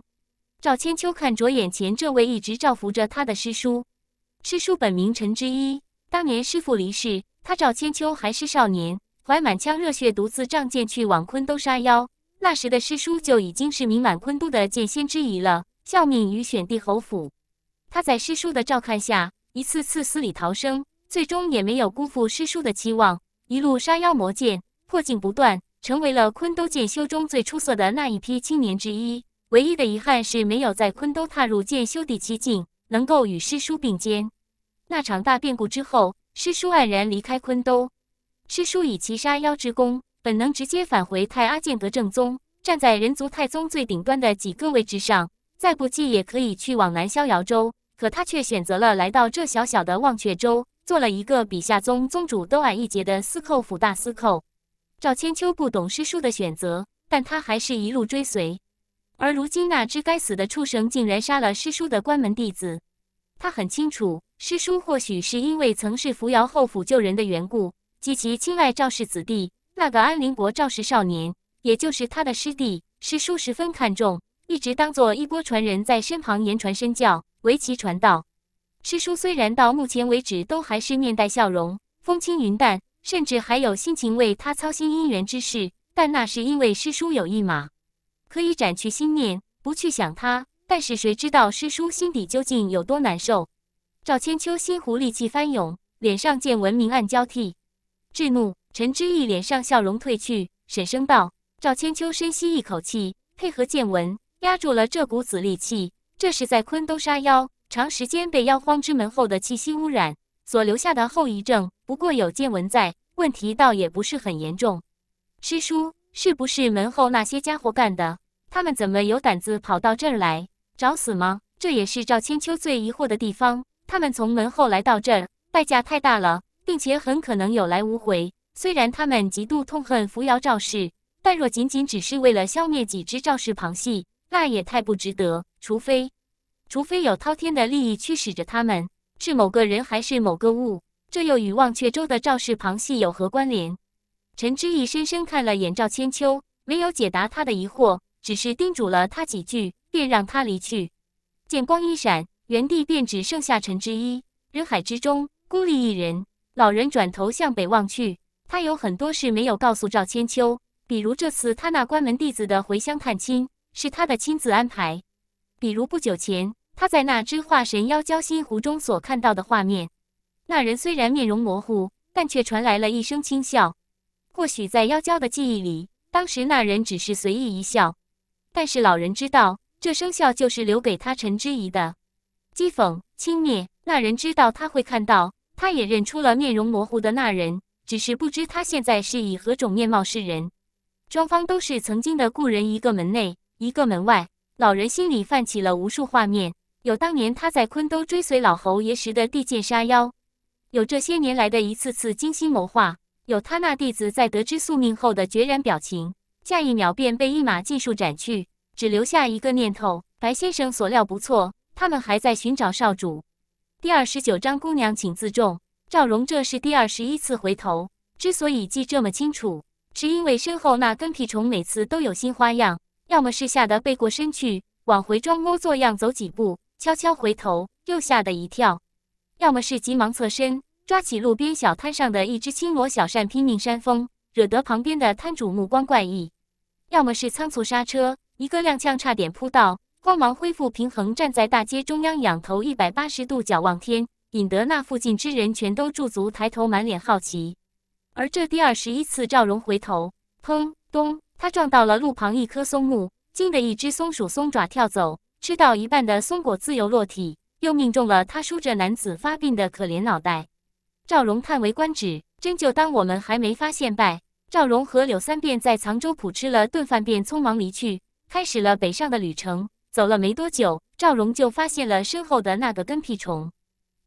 赵千秋看着眼前这位一直照拂着他的师叔，师叔本名陈之一。当年师父离世，他赵千秋还是少年，怀满腔热血，独自仗剑去往昆都杀妖。那时的师叔就已经是名满昆都的剑仙之一了，效命于选帝侯府。他在师叔的照看下，一次次死里逃生，最终也没有辜负师叔的期望，一路杀妖魔剑，破境不断。成为了昆都剑修中最出色的那一批青年之一。唯一的遗憾是没有在昆都踏入剑修第七境，能够与师叔并肩。那场大变故之后，师叔黯然离开昆都。师叔以其杀妖之功，本能直接返回太阿剑阁正宗，站在人族太宗最顶端的几个位置上。再不济，也可以去往南逍遥州。可他却选择了来到这小小的忘却州，做了一个比下宗宗主都矮一截的司寇府大司寇。赵千秋不懂师叔的选择，但他还是一路追随。而如今，那只该死的畜生竟然杀了师叔的关门弟子。他很清楚，师叔或许是因为曾是扶摇后府救人的缘故，极其青睐赵氏子弟。那个安陵国赵氏少年，也就是他的师弟，师叔十分看重，一直当做一锅传人在身旁言传身教，为其传道。师叔虽然到目前为止都还是面带笑容，风轻云淡。甚至还有心情为他操心姻缘之事，但那是因为师叔有一马，可以斩去心念，不去想他。但是谁知道师叔心底究竟有多难受？赵千秋心湖戾气翻涌，脸上见闻明暗交替，至怒陈知意脸上笑容褪去，沈声道：“赵千秋深吸一口气，配合见闻压住了这股子戾气。这是在昆都杀妖，长时间被妖荒之门后的气息污染所留下的后遗症。”不过有见闻在，问题倒也不是很严重。师叔，是不是门后那些家伙干的？他们怎么有胆子跑到这儿来找死吗？这也是赵千秋最疑惑的地方。他们从门后来到这儿，代价太大了，并且很可能有来无回。虽然他们极度痛恨扶摇赵氏，但若仅仅只是为了消灭几只赵氏旁系，那也太不值得。除非，除非有滔天的利益驱使着他们，是某个人还是某个物？这又与忘却州的赵氏旁系有何关联？陈之意深深看了眼赵千秋，没有解答他的疑惑，只是叮嘱了他几句，便让他离去。见光一闪，原地便只剩下陈之一，人海之中孤立一人。老人转头向北望去，他有很多事没有告诉赵千秋，比如这次他那关门弟子的回乡探亲是他的亲自安排，比如不久前他在那只化神妖交心湖中所看到的画面。那人虽然面容模糊，但却传来了一声轻笑。或许在妖娇的记忆里，当时那人只是随意一笑。但是老人知道，这声笑就是留给他陈之仪的。讥讽、轻蔑，那人知道他会看到，他也认出了面容模糊的那人，只是不知他现在是以何种面貌示人。双方都是曾经的故人，一个门内，一个门外。老人心里泛起了无数画面，有当年他在昆都追随老侯爷时的地剑杀妖。有这些年来的一次次精心谋划，有他那弟子在得知宿命后的决然表情，下一秒便被一马尽数斩去，只留下一个念头：白先生所料不错，他们还在寻找少主。第二十九章，姑娘请自重。赵荣这是第二十一次回头，之所以记这么清楚，是因为身后那跟屁虫每次都有新花样，要么是吓得背过身去，往回装模作样走几步，悄悄回头，又吓得一跳。要么是急忙侧身抓起路边小摊上的一只青罗小扇拼命扇风，惹得旁边的摊主目光怪异；要么是仓促刹车，一个踉跄差点扑倒，慌忙恢复平衡，站在大街中央仰头一百八十度角望天，引得那附近之人全都驻足抬头，满脸好奇。而这第二十一次，赵荣回头，砰咚，他撞到了路旁一棵松木，惊得一只松鼠松爪跳走，吃到一半的松果自由落体。又命中了他梳着男子发鬓的可怜脑袋，赵荣叹为观止，真就当我们还没发现败。赵荣和柳三变在沧州浦吃了顿饭，便匆忙离去，开始了北上的旅程。走了没多久，赵荣就发现了身后的那个跟屁虫。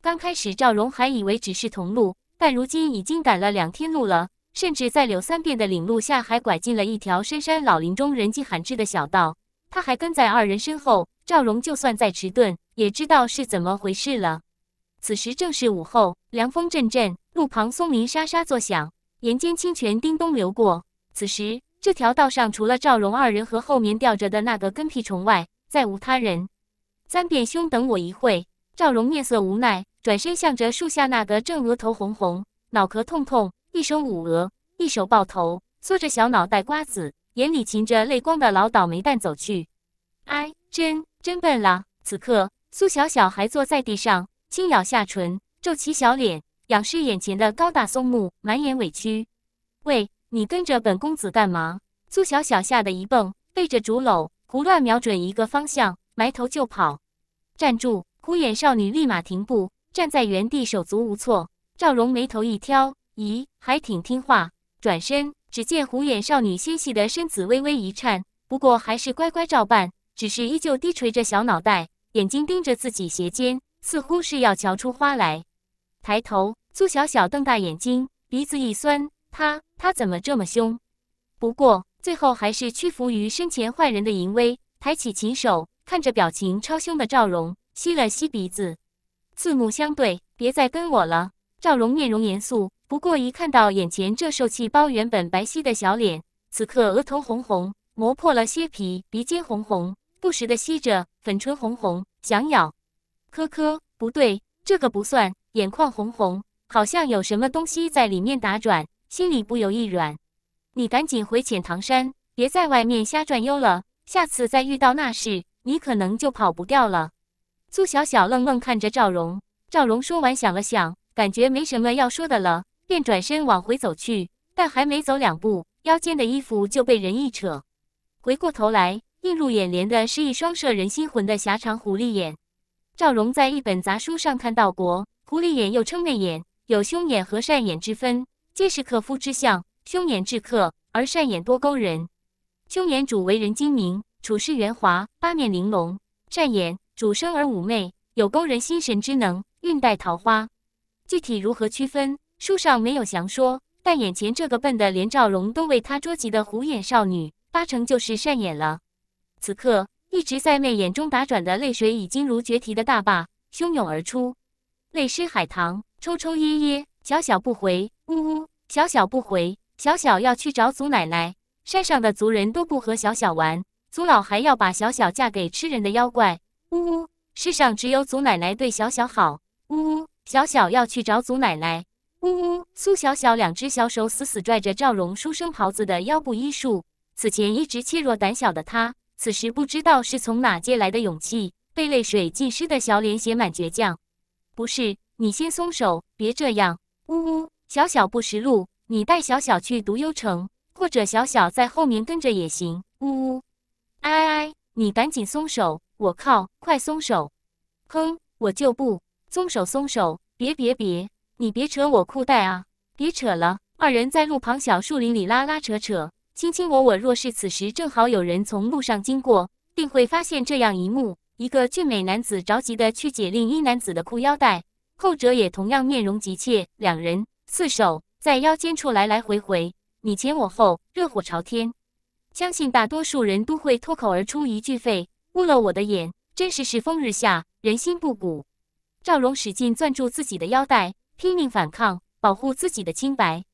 刚开始，赵荣还以为只是同路，但如今已经赶了两天路了，甚至在柳三变的领路下，还拐进了一条深山老林中人迹罕至的小道。他还跟在二人身后，赵荣就算再迟钝。也知道是怎么回事了。此时正是午后，凉风阵阵，路旁松林沙沙作响，岩间清泉叮咚流过。此时，这条道上除了赵荣二人和后面吊着的那个跟屁虫外，再无他人。三扁兄，等我一会。赵荣面色无奈，转身向着树下那个正额头红红、脑壳痛痛，一手捂额、一手抱头、缩着小脑袋瓜子、眼里噙着泪光的老倒霉蛋走去。哎，真真笨了。此刻。苏小小还坐在地上，轻咬下唇，皱起小脸，仰视眼前的高大松木，满眼委屈。喂，你跟着本公子干嘛？苏小小吓得一蹦，背着竹篓，胡乱瞄准一个方向，埋头就跑。站住！虎眼少女立马停步，站在原地，手足无措。赵荣眉头一挑，咦，还挺听话。转身，只见虎眼少女纤细的身子微微一颤，不过还是乖乖照办，只是依旧低垂着小脑袋。眼睛盯着自己鞋尖，似乎是要瞧出花来。抬头，苏小小瞪大眼睛，鼻子一酸，他他怎么这么凶？不过最后还是屈服于身前坏人的淫威，抬起琴手，看着表情超凶的赵荣，吸了吸鼻子。四目相对，别再跟我了。赵荣面容严肃，不过一看到眼前这受气包，原本白皙的小脸，此刻额头红红，磨破了些皮，鼻尖红红。不时的吸着，粉唇红红，想咬，科科，不对，这个不算。眼眶红红，好像有什么东西在里面打转，心里不由一软。你赶紧回浅塘山，别在外面瞎转悠了。下次再遇到那事，你可能就跑不掉了。苏小小愣愣看着赵荣，赵荣说完想了想，感觉没什么要说的了，便转身往回走去。但还没走两步，腰间的衣服就被人一扯，回过头来。映入眼帘的是一双摄人心魂的狭长狐狸眼。赵荣在一本杂书上看到过，狐狸眼又称媚眼，有凶眼和善眼之分，皆是克夫之相。凶眼至克，而善眼多勾人。凶眼主为人精明，处事圆滑，八面玲珑；善眼主生而妩媚，有勾人心神之能，运带桃花。具体如何区分，书上没有详说。但眼前这个笨得连赵荣都为他捉急的狐眼少女，八成就是善眼了。此刻，一直在泪眼中打转的泪水，已经如决堤的大坝，汹涌而出。泪湿海棠，抽抽噎噎，小小不回，呜呜，小小不回，小小要去找祖奶奶。山上的族人都不和小小玩，祖老还要把小小嫁给吃人的妖怪，呜呜。世上只有祖奶奶对小小好，呜呜，小小要去找祖奶奶，呜呜。苏小小两只小手死死拽着赵荣书生袍子的腰部衣束，此前一直怯弱胆小的他。此时不知道是从哪借来的勇气，被泪水浸湿的小脸写满倔强。不是你先松手，别这样。呜呜，小小不识路，你带小小去独幽城，或者小小在后面跟着也行。呜呜，哎哎哎，你赶紧松手！我靠，快松手！哼，我就不松手，松手！别别别，你别扯我裤带啊！别扯了。二人在路旁小树林里拉拉扯扯。卿卿我我，若是此时正好有人从路上经过，定会发现这样一幕：一个俊美男子着急的去解另一男子的裤腰带，后者也同样面容急切，两人四手在腰间处来来回回，你前我后，热火朝天。相信大多数人都会脱口而出一句：“废，污了我的眼！”真是风日下，人心不古。赵荣使劲攥住自己的腰带，拼命反抗，保护自己的清白。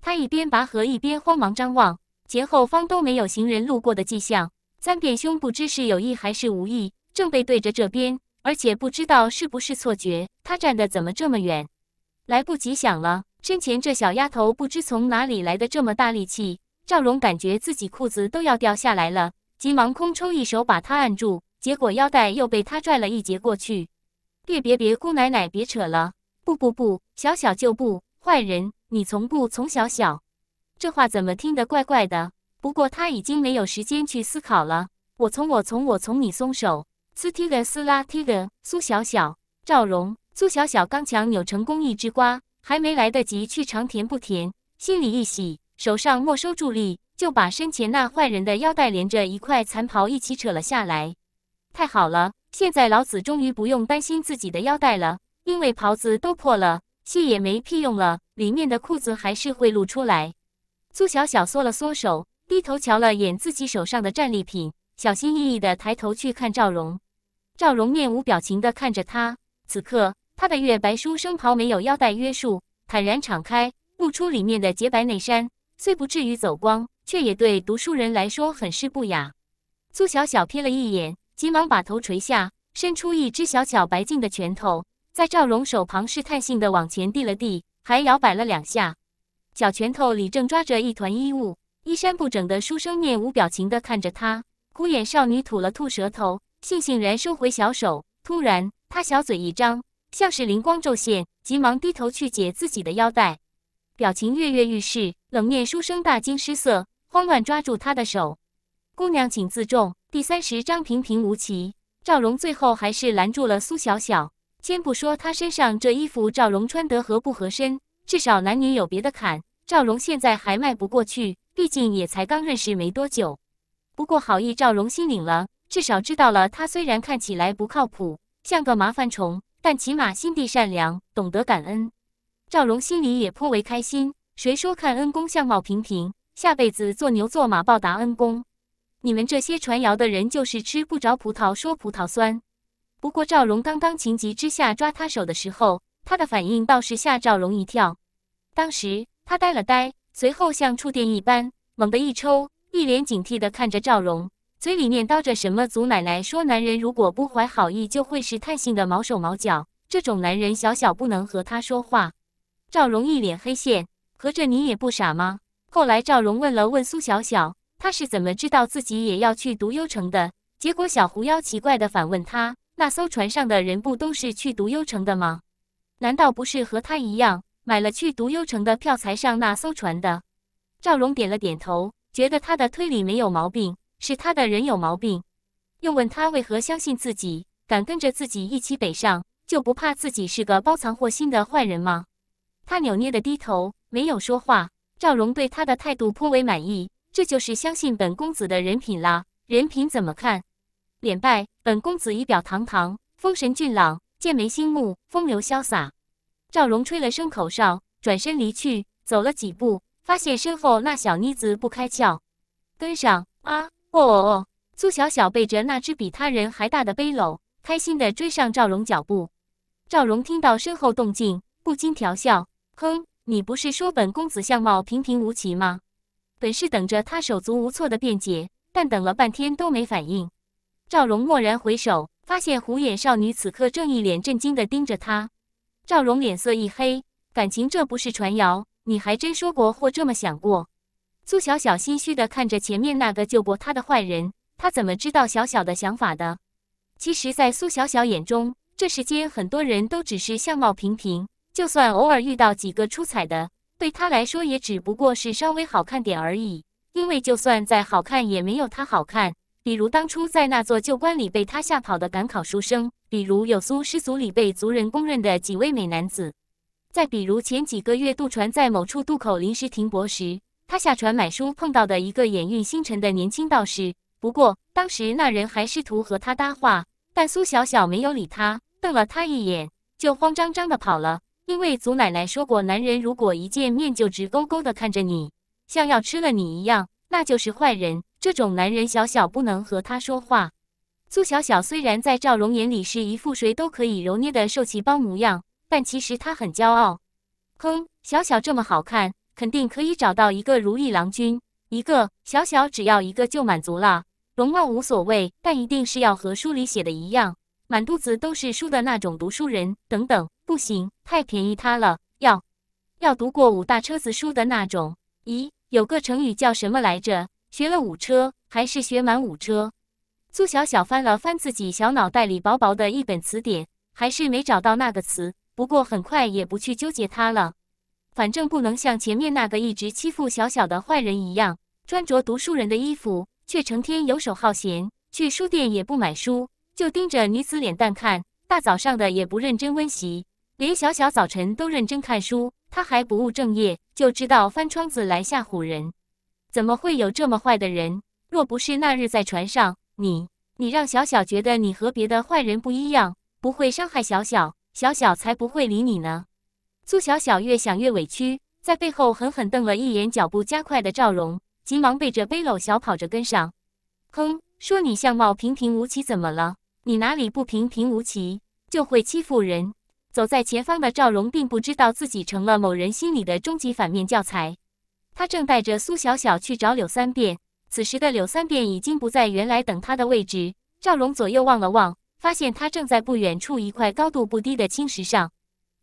他一边拔河，一边慌忙张望。前后方都没有行人路过的迹象。三变兄不知是有意还是无意，正背对着这边，而且不知道是不是错觉，他站的怎么这么远？来不及想了，身前这小丫头不知从哪里来的这么大力气，赵荣感觉自己裤子都要掉下来了，急忙空抽一手把她按住，结果腰带又被她拽了一截过去。别别别，姑奶奶别扯了！不不不，小小就不坏人，你从不从小小。这话怎么听得怪怪的？不过他已经没有时间去思考了。我从我从我从你松手，提格斯啦，提格，苏小小、赵荣、苏小小刚强扭成功一只瓜，还没来得及去尝甜不甜，心里一喜，手上没收住力，就把身前那坏人的腰带连着一块残袍一起扯了下来。太好了，现在老子终于不用担心自己的腰带了，因为袍子都破了，戏也没屁用了，里面的裤子还是会露出来。苏小小缩了缩手，低头瞧了眼自己手上的战利品，小心翼翼地抬头去看赵荣。赵荣面无表情地看着他。此刻，他的月白书生袍没有腰带约束，坦然敞开，露出里面的洁白内衫。虽不至于走光，却也对读书人来说很是不雅。苏小小瞥了一眼，急忙把头垂下，伸出一只小巧白净的拳头，在赵荣手旁试探性地往前递了递，还摇摆了两下。小拳头里正抓着一团衣物，衣衫不整的书生面无表情地看着他。孤眼少女吐了吐舌头，悻悻然收回小手。突然，她小嘴一张，像是灵光骤现，急忙低头去解自己的腰带，表情跃跃欲试。冷面书生大惊失色，慌乱抓住她的手：“姑娘，请自重。”第三十章平平无奇。赵荣最后还是拦住了苏小小。先不说她身上这衣服赵荣穿得合不合身。至少男女有别的坎，赵荣现在还迈不过去，毕竟也才刚认识没多久。不过好意赵荣心领了，至少知道了他虽然看起来不靠谱，像个麻烦虫，但起码心地善良，懂得感恩。赵荣心里也颇为开心。谁说看恩公相貌平平，下辈子做牛做马报答恩公？你们这些传谣的人就是吃不着葡萄说葡萄酸。不过赵荣刚刚情急之下抓他手的时候，他的反应倒是吓赵荣一跳。当时他呆了呆，随后像触电一般猛地一抽，一脸警惕地看着赵荣，嘴里念叨着什么：“祖奶奶说，男人如果不怀好意，就会试探性的毛手毛脚。这种男人，小小不能和他说话。”赵荣一脸黑线：“合着你也不傻吗？”后来赵荣问了问苏小小，他是怎么知道自己也要去独幽城的？结果小狐妖奇怪地反问他：“那艘船上的人不都是去独幽城的吗？难道不是和他一样？”买了去独幽城的票，才上那艘船的？赵荣点了点头，觉得他的推理没有毛病，是他的人有毛病。又问他为何相信自己，敢跟着自己一起北上，就不怕自己是个包藏祸心的坏人吗？他扭捏的低头，没有说话。赵荣对他的态度颇为满意，这就是相信本公子的人品啦。人品怎么看？脸败，本公子仪表堂堂，风神俊朗，剑眉星目，风流潇洒。赵荣吹了声口哨，转身离去。走了几步，发现身后那小妮子不开窍，跟上啊！哦哦哦！苏小小背着那只比他人还大的背篓，开心地追上赵荣脚步。赵荣听到身后动静，不禁调笑：“哼，你不是说本公子相貌平平无奇吗？”本是等着他手足无措的辩解，但等了半天都没反应。赵荣蓦然回首，发现虎眼少女此刻正一脸震惊地盯着他。赵荣脸色一黑，感情这不是传谣，你还真说过或这么想过？苏小小心虚地看着前面那个救过他的坏人，他怎么知道小小的想法的？其实，在苏小小眼中，这世间很多人都只是相貌平平，就算偶尔遇到几个出彩的，对他来说也只不过是稍微好看点而已。因为就算再好看，也没有他好看。比如当初在那座旧关里被他吓跑的赶考书生。比如有苏氏族里被族人公认的几位美男子，再比如前几个月渡船在某处渡口临时停泊时，他下船买书碰到的一个眼运星辰的年轻道士。不过当时那人还试图和他搭话，但苏小小没有理他，瞪了他一眼就慌张张的跑了。因为祖奶奶说过，男人如果一见面就直勾勾的看着你，像要吃了你一样，那就是坏人。这种男人，小小不能和他说话。苏小小虽然在赵荣眼里是一副谁都可以揉捏的受气包模样，但其实她很骄傲。哼，小小这么好看，肯定可以找到一个如意郎君。一个小小只要一个就满足了，容貌无所谓，但一定是要和书里写的一样，满肚子都是书的那种读书人。等等，不行，太便宜他了。要要读过五大车子书的那种。咦，有个成语叫什么来着？学了五车，还是学满五车？苏小小翻了翻自己小脑袋里薄薄的一本词典，还是没找到那个词。不过很快也不去纠结它了，反正不能像前面那个一直欺负小小的坏人一样，穿着读书人的衣服，却成天游手好闲，去书店也不买书，就盯着女子脸蛋看。大早上的也不认真温习，连小小早晨都认真看书，他还不务正业，就知道翻窗子来吓唬人。怎么会有这么坏的人？若不是那日在船上。你你让小小觉得你和别的坏人不一样，不会伤害小小，小小才不会理你呢。苏小小越想越委屈，在背后狠狠瞪了一眼，脚步加快的赵荣，急忙背着背篓小跑着跟上。哼，说你相貌平平无奇怎么了？你哪里不平平无奇，就会欺负人？走在前方的赵荣并不知道自己成了某人心里的终极反面教材，他正带着苏小小去找柳三变。此时的柳三变已经不在原来等他的位置，赵龙左右望了望，发现他正在不远处一块高度不低的青石上。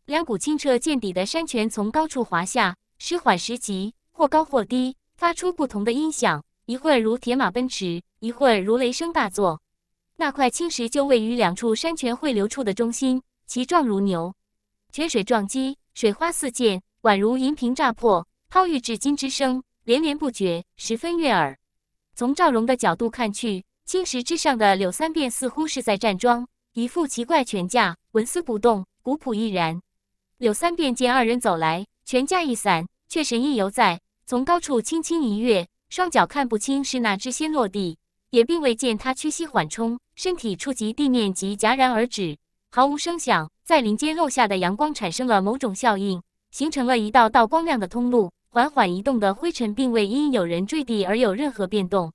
两股清澈见底的山泉从高处滑下，时缓时急，或高或低，发出不同的音响，一会儿如铁马奔驰，一会儿如雷声大作。那块青石就位于两处山泉汇流处的中心，其状如牛。泉水撞击，水花四溅，宛如银瓶炸破，抛玉至金之声连连不绝，十分悦耳。从赵荣的角度看去，青石之上的柳三变似乎是在站桩，一副奇怪拳架，纹丝不动，古朴亦然。柳三变见二人走来，拳架一散，却神意犹在，从高处轻轻一跃，双脚看不清是哪只先落地，也并未见他屈膝缓冲，身体触及地面即戛然而止，毫无声响。在林间漏下的阳光产生了某种效应，形成了一道道光亮的通路。缓缓移动的灰尘，并未因有人坠地而有任何变动，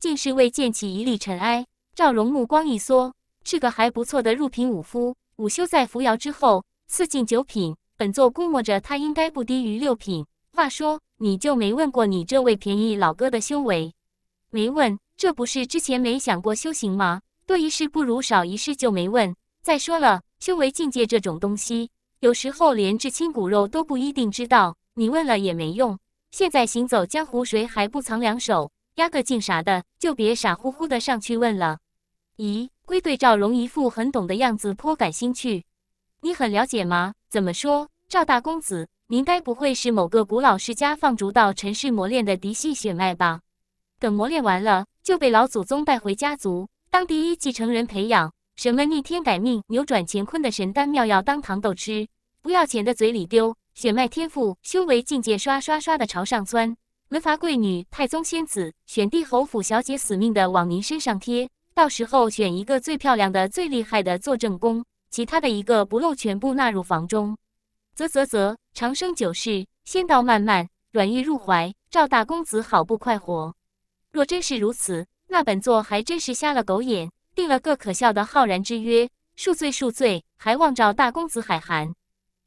竟是未溅起一粒尘埃。赵荣目光一缩，是个还不错的入品武夫。武修在扶摇之后，四进九品，本座估摸着他应该不低于六品。话说，你就没问过你这位便宜老哥的修为？没问，这不是之前没想过修行吗？多一事不如少一事，就没问。再说了，修为境界这种东西，有时候连至亲骨肉都不一定知道。你问了也没用。现在行走江湖，谁还不藏两手？压个劲啥的，就别傻乎乎的上去问了。咦，龟对赵龙一副很懂的样子，颇感兴趣。你很了解吗？怎么说，赵大公子，您该不会是某个古老世家放逐到尘世磨练的嫡系血脉吧？等磨练完了，就被老祖宗带回家族，当第一继承人培养。什么逆天改命、扭转乾坤的神丹妙药当糖豆吃，不要钱的嘴里丢。血脉天赋、修为境界，刷刷刷的朝上窜。门阀贵女、太宗仙子、选帝侯府小姐，死命的往您身上贴。到时候选一个最漂亮的、最厉害的做正宫，其他的一个不漏全部纳入房中。啧啧啧，长生九世，仙道漫漫，软玉入怀，赵大公子好不快活。若真是如此，那本座还真是瞎了狗眼，定了个可笑的浩然之约。恕罪，恕罪，还望赵大公子海涵。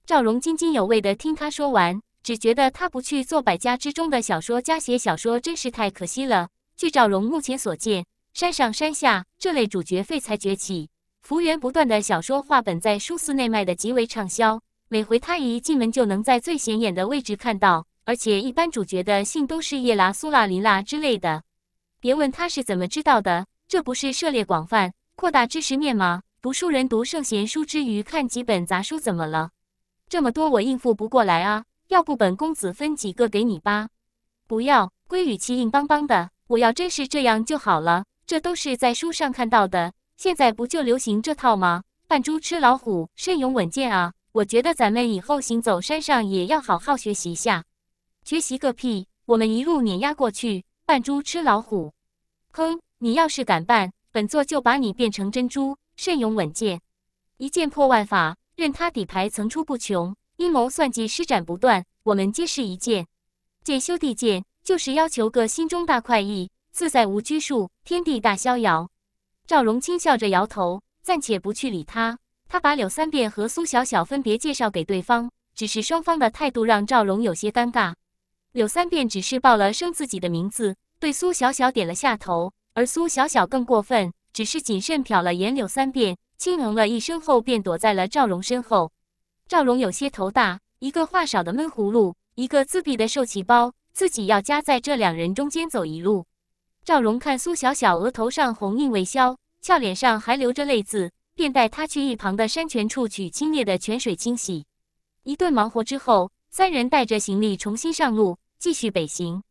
赵荣津津有味地听他说完，只觉得他不去做百家之中的小说家写小说，真是太可惜了。据赵荣目前所见，山上山下这类主角废才崛起、源源不断的小说画本，在书肆内卖得极为畅销。每回他一进门，就能在最显眼的位置看到，而且一般主角的姓都是叶拉、苏啦、林啦之类的。别问他是怎么知道的，这不是涉猎广泛、扩大知识面吗？读书人读圣贤书之余，看几本杂书，怎么了？这么多我应付不过来啊！要不本公子分几个给你吧？不要！龟语气硬邦邦的。我要真是这样就好了。这都是在书上看到的，现在不就流行这套吗？扮猪吃老虎，慎勇稳健啊！我觉得咱们以后行走山上也要好好学习下。学习个屁！我们一路碾压过去，扮猪吃老虎。哼！你要是敢扮，本座就把你变成珍珠！慎勇稳健，一剑破万法。任他底牌层出不穷，阴谋算计施展不断，我们皆是一剑，剑修地剑，就是要求个心中大快意，自在无拘束，天地大逍遥。赵荣轻笑着摇头，暂且不去理他。他把柳三变和苏小小分别介绍给对方，只是双方的态度让赵荣有些尴尬。柳三变只是报了声自己的名字，对苏小小点了下头，而苏小小更过分，只是谨慎瞟了眼柳三变。轻哼了一声后，便躲在了赵荣身后。赵荣有些头大，一个话少的闷葫芦，一个自闭的受气包，自己要夹在这两人中间走一路。赵荣看苏小小额头上红印未消，俏脸上还流着泪渍，便带她去一旁的山泉处取清冽的泉水清洗。一顿忙活之后，三人带着行李重新上路，继续北行。